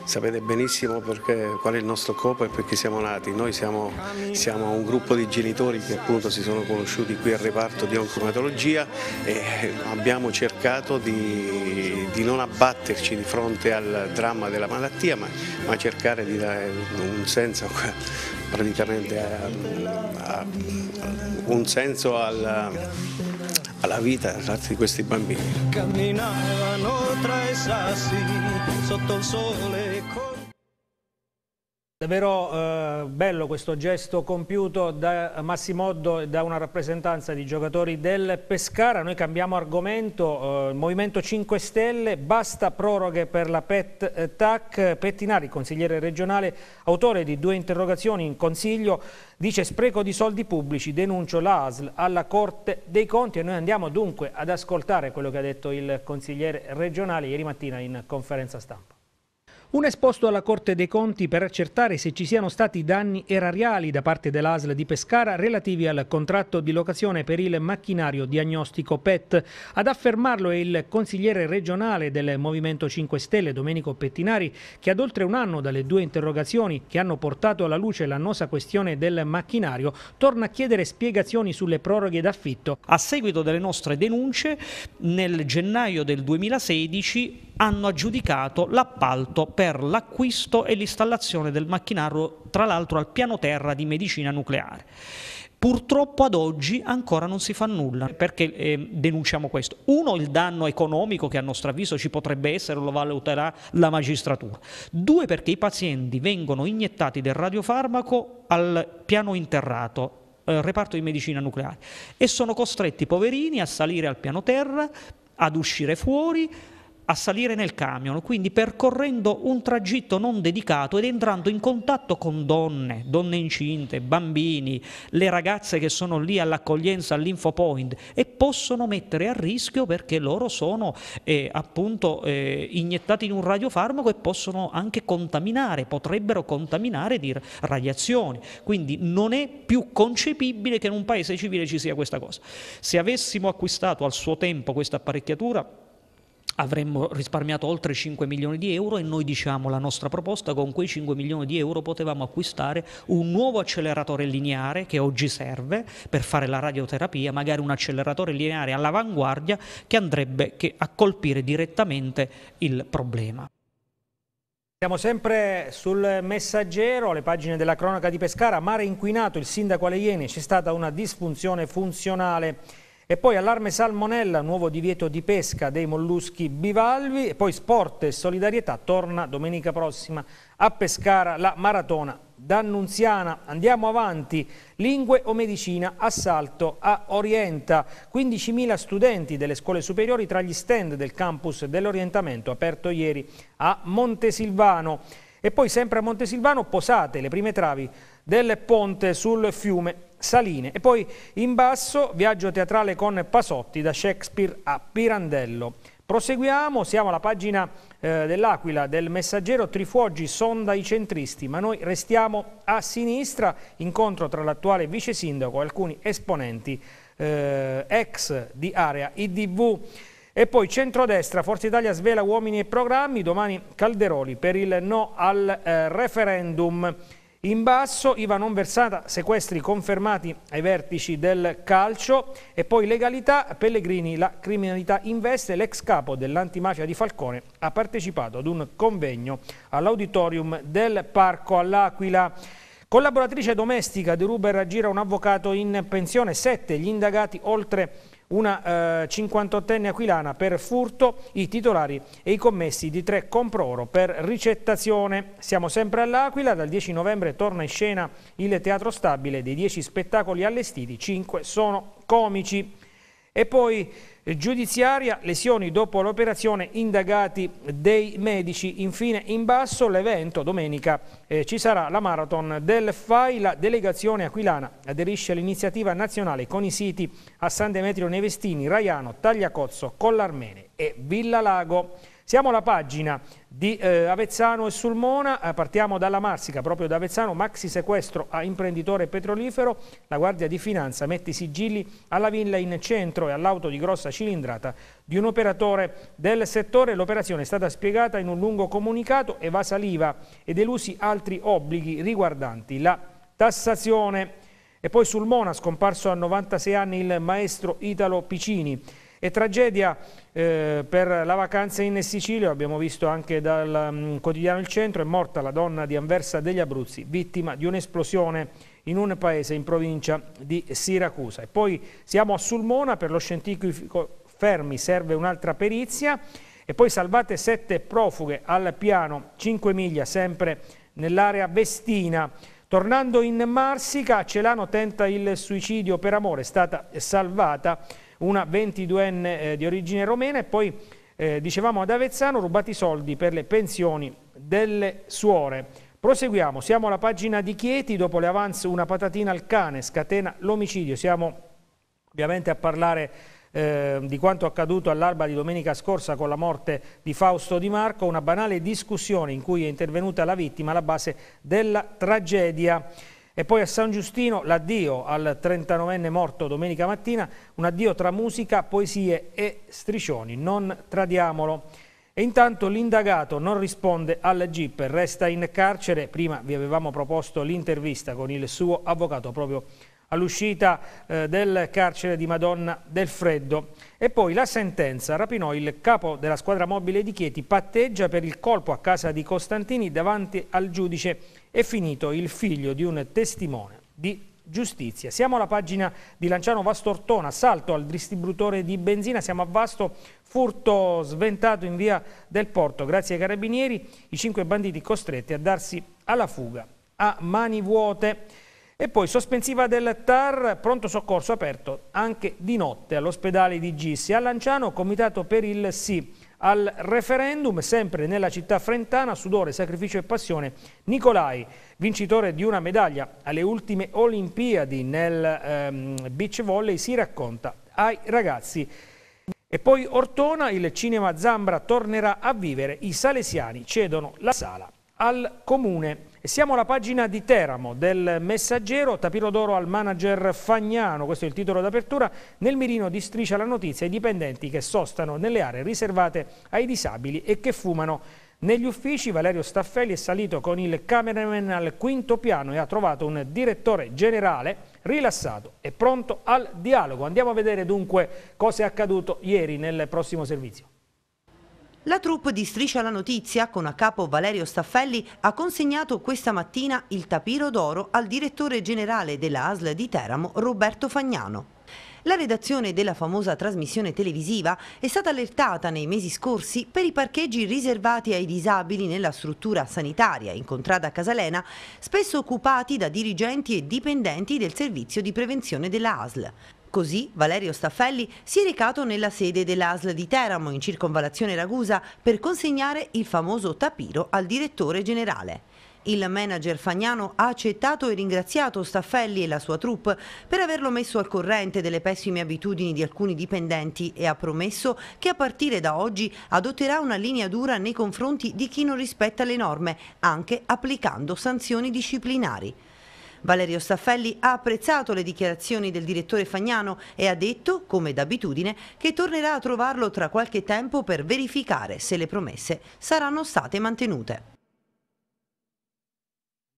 sapete benissimo perché, qual è il nostro scopo e perché siamo nati. Noi siamo, siamo, un gruppo di genitori che appunto si sono conosciuti qui al reparto di oncomatologia e abbiamo cercato di, di non abbatterci di fronte al dramma della malattia ma, ma cercare di dare un senso praticamente a, a, a, un senso al alla vita di questi bambini. Camminavano tra i sassi sotto il sole. Davvero eh, bello questo gesto compiuto da Massimoddo e da una rappresentanza di giocatori del Pescara. Noi cambiamo argomento, eh, Movimento 5 Stelle, basta proroghe per la PET TAC. Pettinari, consigliere regionale, autore di due interrogazioni in consiglio, dice spreco di soldi pubblici, denuncio l'ASL alla Corte dei Conti e noi andiamo dunque ad ascoltare quello che ha detto il consigliere regionale ieri mattina in conferenza stampa. Un esposto alla Corte dei Conti per accertare se ci siano stati danni erariali da parte dell'ASL di Pescara relativi al contratto di locazione per il macchinario diagnostico PET. Ad affermarlo è il consigliere regionale del Movimento 5 Stelle, Domenico Pettinari, che ad oltre un anno dalle due interrogazioni che hanno portato alla luce l'annosa questione del macchinario, torna a chiedere spiegazioni sulle proroghe d'affitto. A seguito delle nostre denunce, nel gennaio del 2016 hanno aggiudicato l'appalto per l'acquisto e l'installazione del macchinario, tra l'altro al piano terra di medicina nucleare. Purtroppo ad oggi ancora non si fa nulla, perché eh, denunciamo questo. Uno, il danno economico che a nostro avviso ci potrebbe essere, lo valuterà la magistratura. Due, perché i pazienti vengono iniettati del radiofarmaco al piano interrato, eh, reparto di medicina nucleare, e sono costretti, poverini, a salire al piano terra, ad uscire fuori, a salire nel camion, quindi percorrendo un tragitto non dedicato ed entrando in contatto con donne, donne incinte, bambini, le ragazze che sono lì all'accoglienza, all'infopoint e possono mettere a rischio perché loro sono eh, appunto eh, iniettati in un radiofarmaco e possono anche contaminare, potrebbero contaminare di radiazioni. Quindi non è più concepibile che in un paese civile ci sia questa cosa. Se avessimo acquistato al suo tempo questa apparecchiatura, avremmo risparmiato oltre 5 milioni di euro e noi diciamo la nostra proposta con quei 5 milioni di euro potevamo acquistare un nuovo acceleratore lineare che oggi serve per fare la radioterapia, magari un acceleratore lineare all'avanguardia che andrebbe che a colpire direttamente il problema. Siamo sempre sul messaggero, alle pagine della cronaca di Pescara, mare inquinato, il sindaco alle Iene, c'è stata una disfunzione funzionale e poi allarme salmonella, nuovo divieto di pesca dei molluschi bivalvi e poi sport e solidarietà torna domenica prossima a Pescara la maratona D'Annunziana, andiamo avanti, lingue o medicina, assalto a Orienta, 15.000 studenti delle scuole superiori tra gli stand del campus dell'orientamento aperto ieri a Montesilvano e poi sempre a Montesilvano posate le prime travi del ponte sul fiume Saline e poi in basso viaggio teatrale con Pasotti da Shakespeare a Pirandello. Proseguiamo, siamo alla pagina eh, dell'Aquila del Messaggero, Trifuoggi sonda i centristi, ma noi restiamo a sinistra, incontro tra l'attuale vice sindaco e alcuni esponenti eh, ex di area IDV. E poi centrodestra, Forza Italia svela uomini e programmi, domani Calderoli per il no al eh, referendum. In basso IVA non versata, sequestri confermati ai vertici del calcio e poi legalità, Pellegrini, la criminalità investe, l'ex capo dell'antimafia di Falcone ha partecipato ad un convegno all'auditorium del Parco all'Aquila. Collaboratrice domestica di Ruber gira un avvocato in pensione, sette gli indagati oltre una eh, 58enne aquilana per furto, i titolari e i commessi di tre comproro per ricettazione. Siamo sempre all'Aquila, dal 10 novembre torna in scena il Teatro Stabile, dei 10 spettacoli allestiti, 5 sono comici. E poi eh, giudiziaria, lesioni dopo l'operazione, indagati dei medici. Infine in basso l'evento, domenica eh, ci sarà la marathon del FAI, la delegazione aquilana aderisce all'iniziativa nazionale con i siti a San Demetrio Nevestini, Raiano, Tagliacozzo, Collarmene e Villa Lago. Siamo alla pagina di eh, Avezzano e Sulmona, eh, partiamo dalla Marsica, proprio da Avezzano, maxi sequestro a imprenditore petrolifero, la Guardia di Finanza mette i sigilli alla villa in centro e all'auto di grossa cilindrata di un operatore del settore, l'operazione è stata spiegata in un lungo comunicato, evasa l'IVA ed elusi altri obblighi riguardanti la tassazione. E poi Sulmona, scomparso a 96 anni il maestro Italo Picini, e tragedia eh, per la vacanza in Sicilia, abbiamo visto anche dal um, quotidiano Il Centro, è morta la donna di Anversa degli Abruzzi, vittima di un'esplosione in un paese in provincia di Siracusa. E poi siamo a Sulmona, per lo scientifico Fermi serve un'altra perizia e poi salvate sette profughe al piano 5 miglia, sempre nell'area Vestina. Tornando in Marsica, Celano tenta il suicidio per amore, è stata salvata una 22enne eh, di origine romena e poi eh, dicevamo ad Avezzano rubati soldi per le pensioni delle suore. Proseguiamo, siamo alla pagina di Chieti, dopo le avance una patatina al cane, scatena l'omicidio, siamo ovviamente a parlare eh, di quanto accaduto all'alba di domenica scorsa con la morte di Fausto Di Marco, una banale discussione in cui è intervenuta la vittima alla base della tragedia. E poi a San Giustino l'addio al 39enne morto domenica mattina, un addio tra musica, poesie e striscioni, non tradiamolo. E intanto l'indagato non risponde alla GIP, resta in carcere, prima vi avevamo proposto l'intervista con il suo avvocato proprio all'uscita eh, del carcere di Madonna del Freddo. E poi la sentenza rapinò il capo della squadra mobile di Chieti, patteggia per il colpo a casa di Costantini davanti al giudice è finito il figlio di un testimone di giustizia. Siamo alla pagina di Lanciano Vastortona, assalto al distributore di benzina, siamo a Vasto, furto sventato in via del Porto. Grazie ai carabinieri, i cinque banditi costretti a darsi alla fuga a mani vuote. E poi sospensiva del TAR, pronto soccorso aperto anche di notte all'ospedale di Gissi. A Lanciano, comitato per il sì al referendum, sempre nella città frentana, sudore, sacrificio e passione, Nicolai, vincitore di una medaglia alle ultime Olimpiadi nel ehm, beach volley, si racconta ai ragazzi. E poi Ortona, il cinema Zambra tornerà a vivere, i salesiani cedono la sala al Comune. E siamo alla pagina di Teramo del Messaggero, Tapiro d'Oro al manager Fagnano, questo è il titolo d'apertura, nel mirino di Striscia la Notizia i dipendenti che sostano nelle aree riservate ai disabili e che fumano. Negli uffici Valerio Staffelli è salito con il cameraman al quinto piano e ha trovato un direttore generale rilassato e pronto al dialogo. Andiamo a vedere dunque cosa è accaduto ieri nel prossimo servizio. La troupe di Striscia la Notizia, con a capo Valerio Staffelli, ha consegnato questa mattina il tapiro d'oro al direttore generale della ASL di Teramo, Roberto Fagnano. La redazione della famosa trasmissione televisiva è stata allertata nei mesi scorsi per i parcheggi riservati ai disabili nella struttura sanitaria in contrada Casalena, spesso occupati da dirigenti e dipendenti del servizio di prevenzione della ASL. Così Valerio Staffelli si è recato nella sede dell'ASL di Teramo in circonvalazione Ragusa per consegnare il famoso tapiro al direttore generale. Il manager fagnano ha accettato e ringraziato Staffelli e la sua troupe per averlo messo al corrente delle pessime abitudini di alcuni dipendenti e ha promesso che a partire da oggi adotterà una linea dura nei confronti di chi non rispetta le norme, anche applicando sanzioni disciplinari. Valerio Staffelli ha apprezzato le dichiarazioni del direttore Fagnano e ha detto, come d'abitudine, che tornerà a trovarlo tra qualche tempo per verificare se le promesse saranno state mantenute.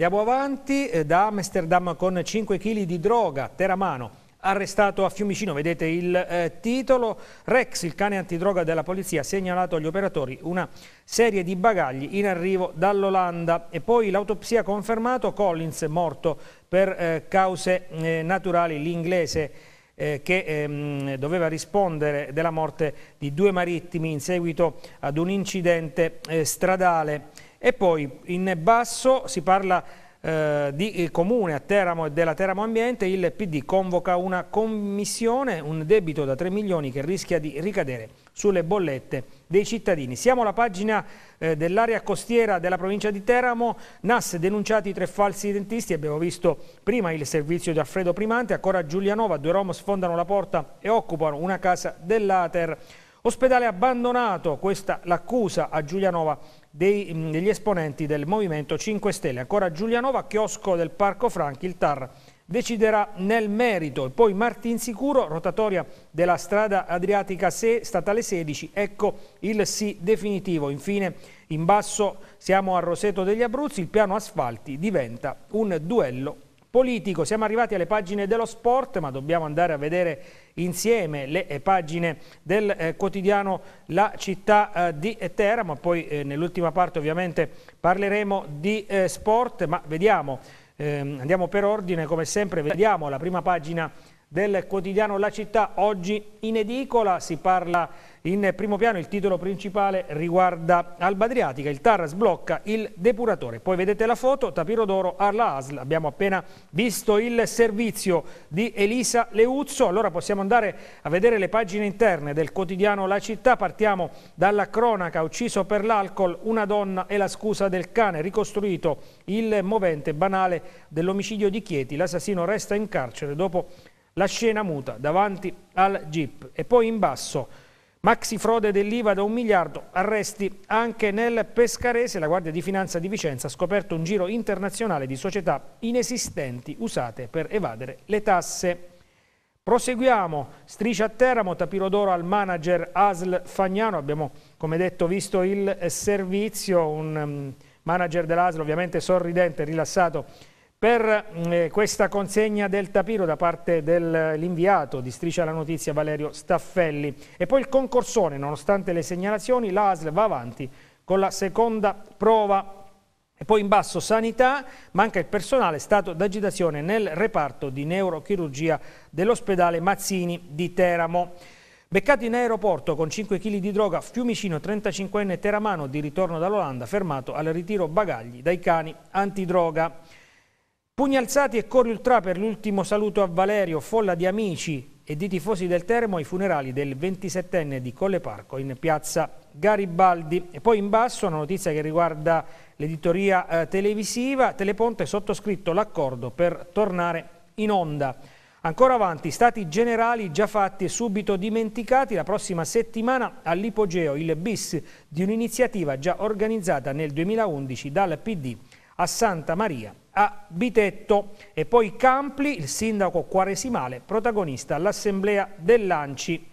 Andiamo avanti eh, da Amsterdam con 5 kg di droga, terramano arrestato a Fiumicino, vedete il eh, titolo, Rex, il cane antidroga della polizia, ha segnalato agli operatori una serie di bagagli in arrivo dall'Olanda e poi l'autopsia ha confermato Collins morto per eh, cause eh, naturali, l'inglese eh, che ehm, doveva rispondere della morte di due marittimi in seguito ad un incidente eh, stradale. E poi in basso si parla eh, di eh, comune a Teramo e della Teramo Ambiente, il PD convoca una commissione, un debito da 3 milioni che rischia di ricadere sulle bollette dei cittadini. Siamo alla pagina eh, dell'area costiera della provincia di Teramo, Nas denunciati i tre falsi dentisti, abbiamo visto prima il servizio di Alfredo Primante, ancora Giulianova, due rom sfondano la porta e occupano una casa dell'Ater. Ospedale abbandonato, questa l'accusa a Giulianova dei, mm, degli esponenti del Movimento 5 Stelle. Ancora Giulianova, chiosco del Parco Franchi, il TAR deciderà nel merito. E poi Martin Sicuro, rotatoria della strada Adriatica se, statale 16, ecco il sì definitivo. Infine in basso siamo a Roseto degli Abruzzi, il piano asfalti diventa un duello politico. Siamo arrivati alle pagine dello sport, ma dobbiamo andare a vedere insieme le eh, pagine del eh, quotidiano La città eh, di Teramo. Poi nell'ultima parte ovviamente parleremo di sport, ma vediamo, ehm, andiamo per ordine, come sempre, vediamo la prima pagina del quotidiano La Città, oggi in edicola, si parla in primo piano, il titolo principale riguarda Alba Adriatica, il TAR sblocca il depuratore, poi vedete la foto, Tapiro d'Oro Arla ASL, abbiamo appena visto il servizio di Elisa Leuzzo, allora possiamo andare a vedere le pagine interne del quotidiano La Città, partiamo dalla cronaca, ucciso per l'alcol una donna e la scusa del cane, ricostruito il movente banale dell'omicidio di Chieti, l'assassino resta in carcere dopo la scena muta davanti al jeep e poi in basso maxi frode dell'IVA da un miliardo, arresti anche nel Pescarese, la Guardia di Finanza di Vicenza ha scoperto un giro internazionale di società inesistenti usate per evadere le tasse. Proseguiamo, striscia a Teramo, tapiro d'oro al manager Asl Fagnano, abbiamo come detto visto il servizio, un mm, manager dell'Asl ovviamente sorridente, rilassato per mm, eh, questa consegna del tapiro da parte dell'inviato eh, di Striscia la Notizia Valerio Staffelli. E poi il concorsone, nonostante le segnalazioni, l'ASL va avanti con la seconda prova. E poi in basso sanità, manca il personale, stato d'agitazione nel reparto di neurochirurgia dell'ospedale Mazzini di Teramo. Beccato in aeroporto con 5 kg di droga, Fiumicino 35enne Teramano di ritorno dall'Olanda fermato al ritiro bagagli dai cani antidroga. Pugni alzati e cori ultra per l'ultimo saluto a Valerio, folla di amici e di tifosi del Termo ai funerali del 27enne di Colle Parco in piazza Garibaldi. E poi in basso una notizia che riguarda l'editoria eh, televisiva, Teleponte sottoscritto l'accordo per tornare in onda. Ancora avanti, stati generali già fatti e subito dimenticati, la prossima settimana all'Ipogeo, il bis di un'iniziativa già organizzata nel 2011 dal PD a Santa Maria a Bitetto e poi Campli, il sindaco quaresimale, protagonista all'assemblea dell'Anci.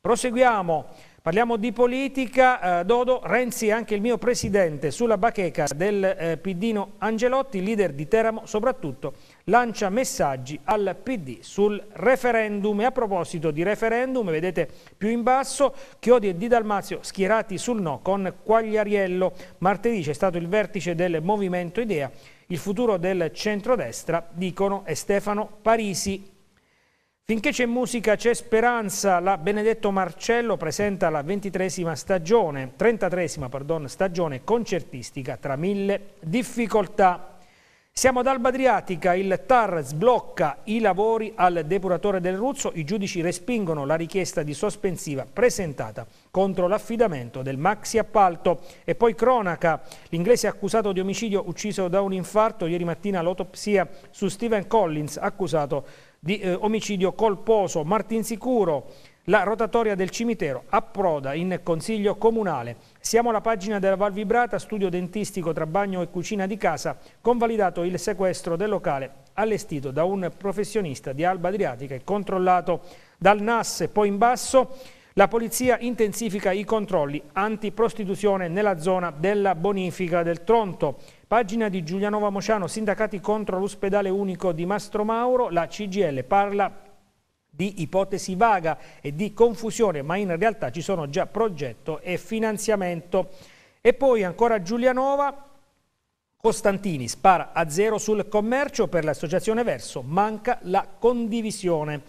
Proseguiamo, parliamo di politica, eh, Dodo, Renzi è anche il mio presidente sulla bacheca del eh, Pidino Angelotti, leader di Teramo, soprattutto lancia messaggi al PD sul referendum e a proposito di referendum, vedete più in basso, Chiodi e Di Dalmazio schierati sul no con Quagliariello, martedì c'è stato il vertice del Movimento Idea il futuro del centrodestra, dicono, è Stefano Parisi. Finché c'è musica c'è speranza, la Benedetto Marcello presenta la ventitresima stagione, trentatresima pardon, stagione concertistica tra mille difficoltà. Siamo ad Alba Adriatica, il TAR sblocca i lavori al depuratore del Ruzzo, i giudici respingono la richiesta di sospensiva presentata contro l'affidamento del maxi appalto. E poi cronaca, l'inglese accusato di omicidio ucciso da un infarto, ieri mattina l'autopsia su Stephen Collins accusato di eh, omicidio colposo, Martin Sicuro la rotatoria del cimitero approda in consiglio comunale. Siamo alla pagina della Val Vibrata, studio dentistico tra bagno e cucina di casa, convalidato il sequestro del locale allestito da un professionista di Alba Adriatica e controllato dal NAS. Poi in basso la polizia intensifica i controlli antiprostituzione nella zona della bonifica del Tronto. Pagina di Giulianova Mociano, sindacati contro l'ospedale unico di Mastro Mauro, la CGL parla di ipotesi vaga e di confusione, ma in realtà ci sono già progetto e finanziamento. E poi ancora Giulianova, Costantini spara a zero sul commercio per l'associazione Verso, manca la condivisione.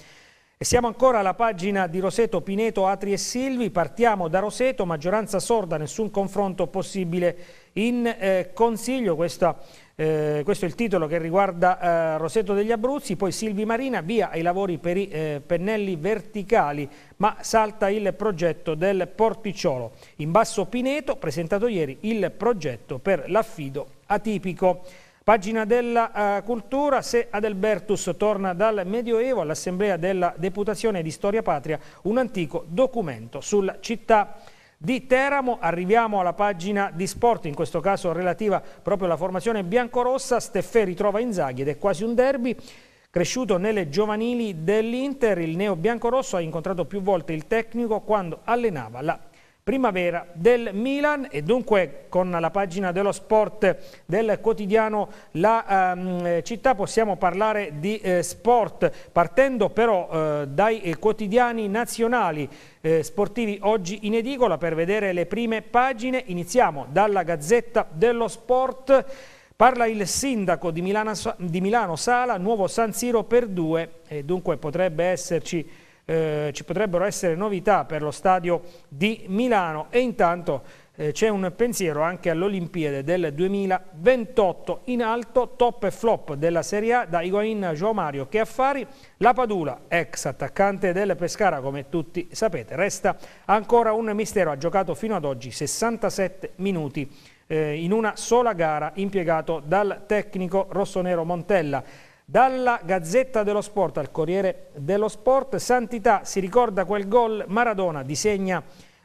E siamo ancora alla pagina di Roseto, Pineto, Atri e Silvi, partiamo da Roseto, maggioranza sorda, nessun confronto possibile in eh, consiglio, questa eh, questo è il titolo che riguarda eh, Roseto degli Abruzzi, poi Silvi Marina via ai lavori per i eh, pennelli verticali, ma salta il progetto del porticciolo. In basso Pineto, presentato ieri il progetto per l'affido atipico. Pagina della uh, cultura, se Adelbertus torna dal Medioevo all'Assemblea della Deputazione di Storia Patria, un antico documento sulla città di Teramo arriviamo alla pagina di sport, in questo caso relativa proprio alla formazione biancorossa. Steffè ritrova Inzaghi ed è quasi un derby. Cresciuto nelle giovanili dell'Inter, il neo biancorosso ha incontrato più volte il tecnico quando allenava la primavera del Milan e dunque con la pagina dello sport del quotidiano La ehm, Città possiamo parlare di eh, sport partendo però eh, dai eh, quotidiani nazionali eh, sportivi oggi in edicola per vedere le prime pagine iniziamo dalla Gazzetta dello Sport Parla il sindaco di Milano, di Milano Sala, nuovo San Siro per due e dunque potrebbe esserci eh, ci potrebbero essere novità per lo stadio di Milano e intanto eh, c'è un pensiero anche all'Olimpiade del 2028 in alto, top e flop della Serie A da Higuain Gio Mario che affari, la Padula, ex attaccante del Pescara come tutti sapete, resta ancora un mistero, ha giocato fino ad oggi 67 minuti eh, in una sola gara impiegato dal tecnico rossonero Montella. Dalla Gazzetta dello Sport al Corriere dello Sport, Santità si ricorda quel gol, Maradona disegna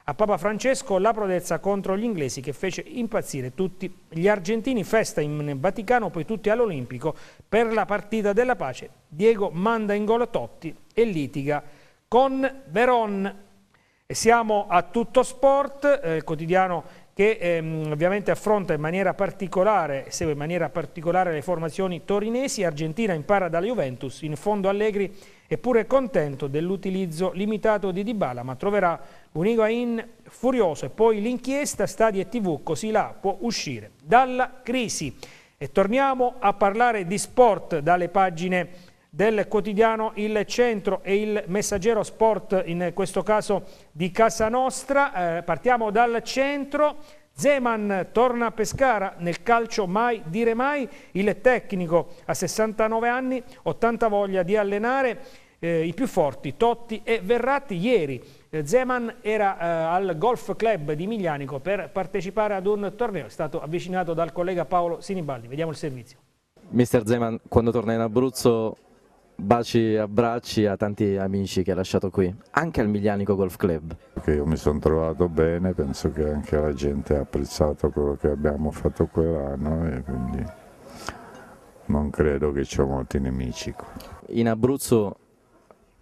a Papa Francesco la prodezza contro gli inglesi che fece impazzire tutti gli argentini, festa in Vaticano, poi tutti all'Olimpico per la partita della pace. Diego manda in gol Totti e litiga con Veron. E siamo a Tutto Sport, eh, il quotidiano che ehm, ovviamente affronta in maniera particolare, segue in maniera particolare le formazioni torinesi, Argentina impara dalla Juventus, in fondo Allegri è pure contento dell'utilizzo limitato di Dybala, ma troverà un Higuain furioso e poi l'inchiesta Stadi e TV, così là può uscire dalla crisi. E torniamo a parlare di sport dalle pagine del quotidiano Il Centro e il Messaggero Sport, in questo caso di Casa Nostra. Eh, partiamo dal centro. Zeman torna a Pescara nel calcio mai dire mai, il tecnico a 69 anni, 80 voglia di allenare eh, i più forti, Totti e Verratti. Ieri eh, Zeman era eh, al Golf Club di Miglianico per partecipare ad un torneo, è stato avvicinato dal collega Paolo Sinibaldi, vediamo il servizio. Mister Zeman, quando torna in Abruzzo Baci e abbracci a tanti amici che ha lasciato qui, anche al Miglianico Golf Club. Che io mi sono trovato bene, penso che anche la gente ha apprezzato quello che abbiamo fatto quell'anno e quindi non credo che ci ho molti nemici. In Abruzzo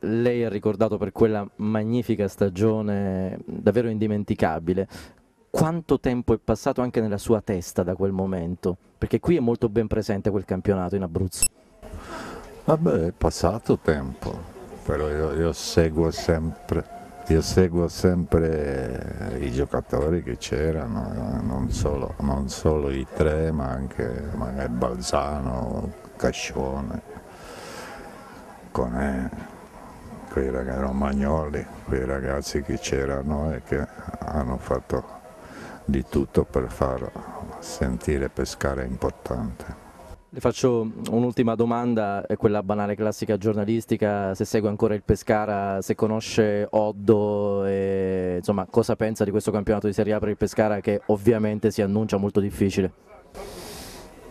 lei è ricordato per quella magnifica stagione davvero indimenticabile. Quanto tempo è passato anche nella sua testa da quel momento? Perché qui è molto ben presente quel campionato in Abruzzo. Vabbè, è passato tempo, però io, io, seguo, sempre, io seguo sempre i giocatori che c'erano, non solo, non solo i tre, ma anche magari Balzano, Cascione, Conè, quei ragazzi romagnoli, quei ragazzi che c'erano e che hanno fatto di tutto per far sentire pescare importante. Le faccio un'ultima domanda, è quella banale classica giornalistica, se segue ancora il Pescara, se conosce Oddo, e, insomma cosa pensa di questo campionato di Serie A per il Pescara che ovviamente si annuncia molto difficile?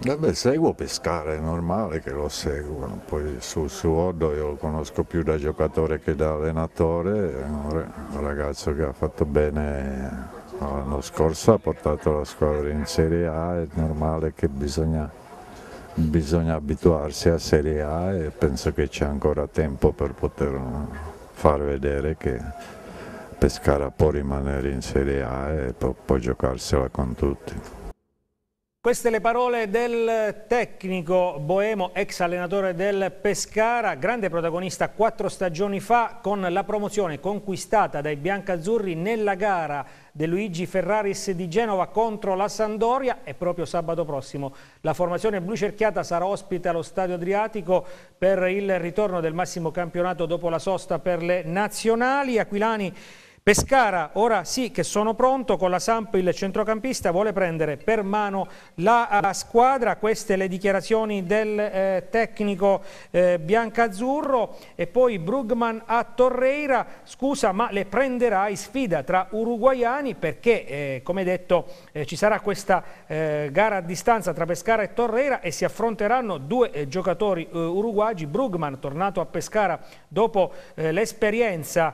Eh seguo Pescara, è normale che lo seguano, poi su, su Oddo io lo conosco più da giocatore che da allenatore, è un ragazzo che ha fatto bene eh, l'anno scorso, ha portato la squadra in Serie A, è normale che bisogna bisogna abituarsi a Serie A e penso che c'è ancora tempo per poter far vedere che Pescara può rimanere in Serie A e può, può giocarsela con tutti. Queste le parole del tecnico boemo, ex allenatore del Pescara, grande protagonista quattro stagioni fa con la promozione conquistata dai biancazzurri nella gara De Luigi Ferraris di Genova contro la Sandoria e proprio sabato prossimo la formazione blu cerchiata sarà ospite allo Stadio Adriatico per il ritorno del massimo campionato dopo la sosta per le nazionali. Aquilani Pescara, ora sì che sono pronto, con la Samp il centrocampista vuole prendere per mano eh, la squadra, queste le dichiarazioni del eh, tecnico eh, biancazzurro e poi Brugman a Torreira, scusa ma le prenderai sfida tra uruguaiani perché eh, come detto eh, ci sarà questa eh, gara a distanza tra Pescara e Torreira e si affronteranno due giocatori uruguagi, Brugman tornato a Pescara dopo l'esperienza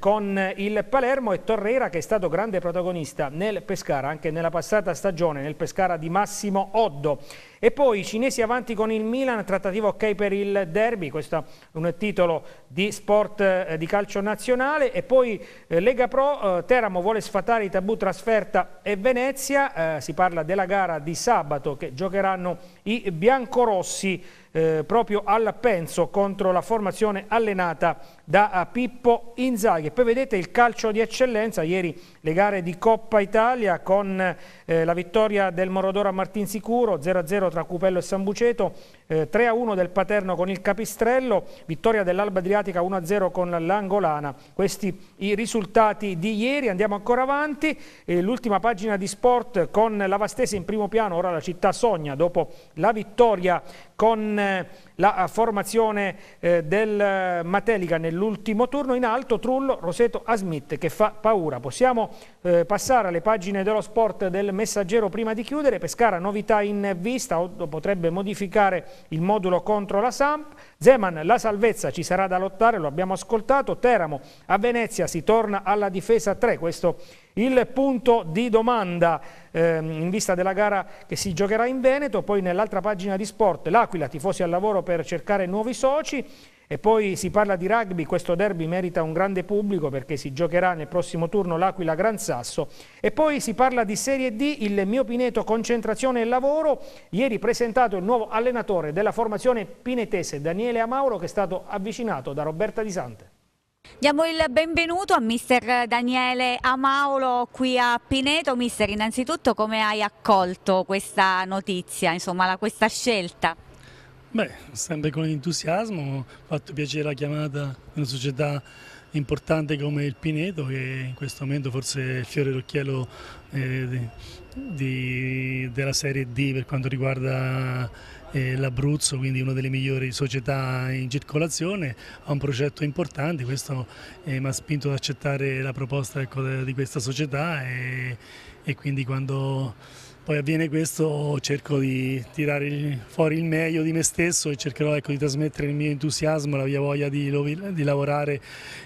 con il Palermo e Torrera che è stato grande protagonista nel Pescara, anche nella passata stagione nel Pescara di Massimo Oddo. E poi i cinesi avanti con il Milan, trattativa ok per il derby, questo è un titolo di sport eh, di calcio nazionale. E poi eh, Lega Pro, eh, Teramo vuole sfatare i tabù trasferta e Venezia, eh, si parla della gara di sabato che giocheranno i biancorossi eh, proprio al Penso contro la formazione allenata da eh, Pippo Inzaghi. E poi vedete il calcio di eccellenza, ieri le gare di Coppa Italia con eh, la vittoria del Morodoro a Martinsicuro 0-0 tra Cupello e Sambuceto, eh, 3 a 1 del Paterno con il Capistrello, vittoria dell'Alba Adriatica 1 a 0 con l'Angolana. Questi i risultati di ieri, andiamo ancora avanti, eh, l'ultima pagina di sport con la Vastese in primo piano, ora la città sogna dopo la vittoria con eh, la eh, formazione eh, del Matelica nell'ultimo turno in alto Trullo, Roseto a Smith che fa paura. Possiamo passare alle pagine dello sport del messaggero prima di chiudere, Pescara novità in vista potrebbe modificare il modulo contro la Samp, Zeman la salvezza ci sarà da lottare, lo abbiamo ascoltato, Teramo a Venezia si torna alla difesa 3, questo il punto di domanda ehm, in vista della gara che si giocherà in Veneto, poi nell'altra pagina di sport l'Aquila, tifosi al lavoro per cercare nuovi soci, e poi si parla di rugby, questo derby merita un grande pubblico perché si giocherà nel prossimo turno l'Aquila Gran Sasso. E poi si parla di Serie D, il mio Pineto concentrazione e lavoro. Ieri presentato il nuovo allenatore della formazione pinetese Daniele Amauro che è stato avvicinato da Roberta Di Sante. Diamo il benvenuto a mister Daniele Amaulo qui a Pineto. Mister, innanzitutto come hai accolto questa notizia, insomma questa scelta? Beh, sempre con entusiasmo, ho fatto piacere la chiamata di una società importante come il Pineto che in questo momento forse è il fiore d'occhiello eh, della Serie D per quanto riguarda eh, l'Abruzzo, quindi una delle migliori società in circolazione, ha un progetto importante, questo eh, mi ha spinto ad accettare la proposta ecco, di questa società e, e quindi quando poi avviene questo cerco di tirare fuori il meglio di me stesso e cercherò ecco, di trasmettere il mio entusiasmo, la mia voglia di, di lavorare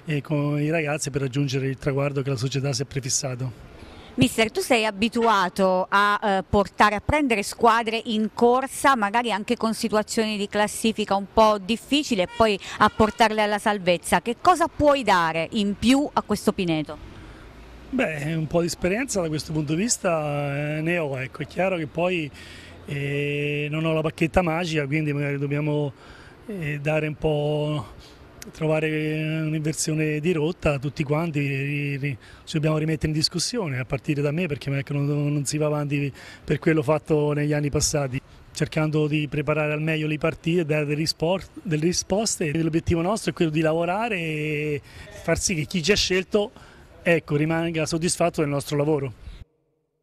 eh, con i ragazzi per raggiungere il traguardo che la società si è prefissato. Mister, tu sei abituato a eh, portare, a prendere squadre in corsa, magari anche con situazioni di classifica un po' difficili e poi a portarle alla salvezza. Che cosa puoi dare in più a questo Pineto? Beh, un po' di esperienza da questo punto di vista eh, ne ho, ecco, è chiaro che poi eh, non ho la bacchetta magica, quindi magari dobbiamo eh, dare un po' trovare eh, un'inversione di rotta tutti quanti ri, ri, ci dobbiamo rimettere in discussione a partire da me perché ecco, non, non si va avanti per quello fatto negli anni passati cercando di preparare al meglio le partite, dare delle, risposte. L'obiettivo nostro è quello di lavorare e far sì che chi ci ha scelto ecco, rimanga soddisfatto del nostro lavoro.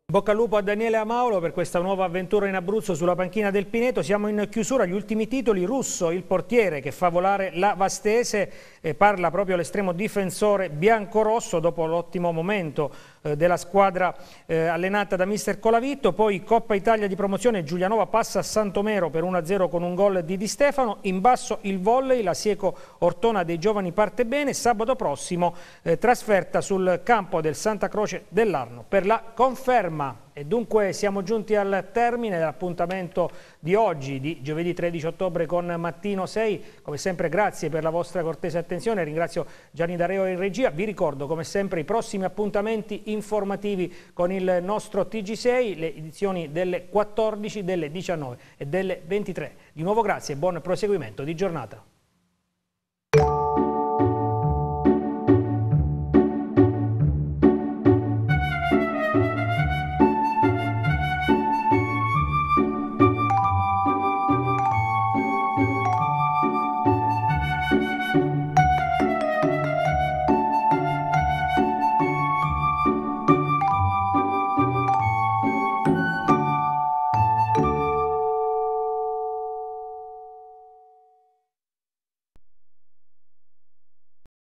Bocca al lupo a Daniele Amaulo per questa nuova avventura in Abruzzo sulla panchina del Pineto. Siamo in chiusura, gli ultimi titoli. Russo, il portiere che fa volare la Vastese, parla proprio l'estremo difensore biancorosso dopo l'ottimo momento eh, della squadra eh, allenata da mister Colavitto, poi Coppa Italia di promozione Giulianova passa a Santomero per 1-0 con un gol di Di Stefano, in basso il volley, la Sieco Ortona dei giovani parte bene, sabato prossimo eh, trasferta sul campo del Santa Croce dell'Arno per la conferma. E dunque siamo giunti al termine dell'appuntamento di oggi, di giovedì 13 ottobre con Mattino 6. Come sempre grazie per la vostra cortese attenzione, ringrazio Gianni Dareo in regia. Vi ricordo come sempre i prossimi appuntamenti informativi con il nostro TG6, le edizioni delle 14, delle 19 e delle 23. Di nuovo grazie e buon proseguimento di giornata.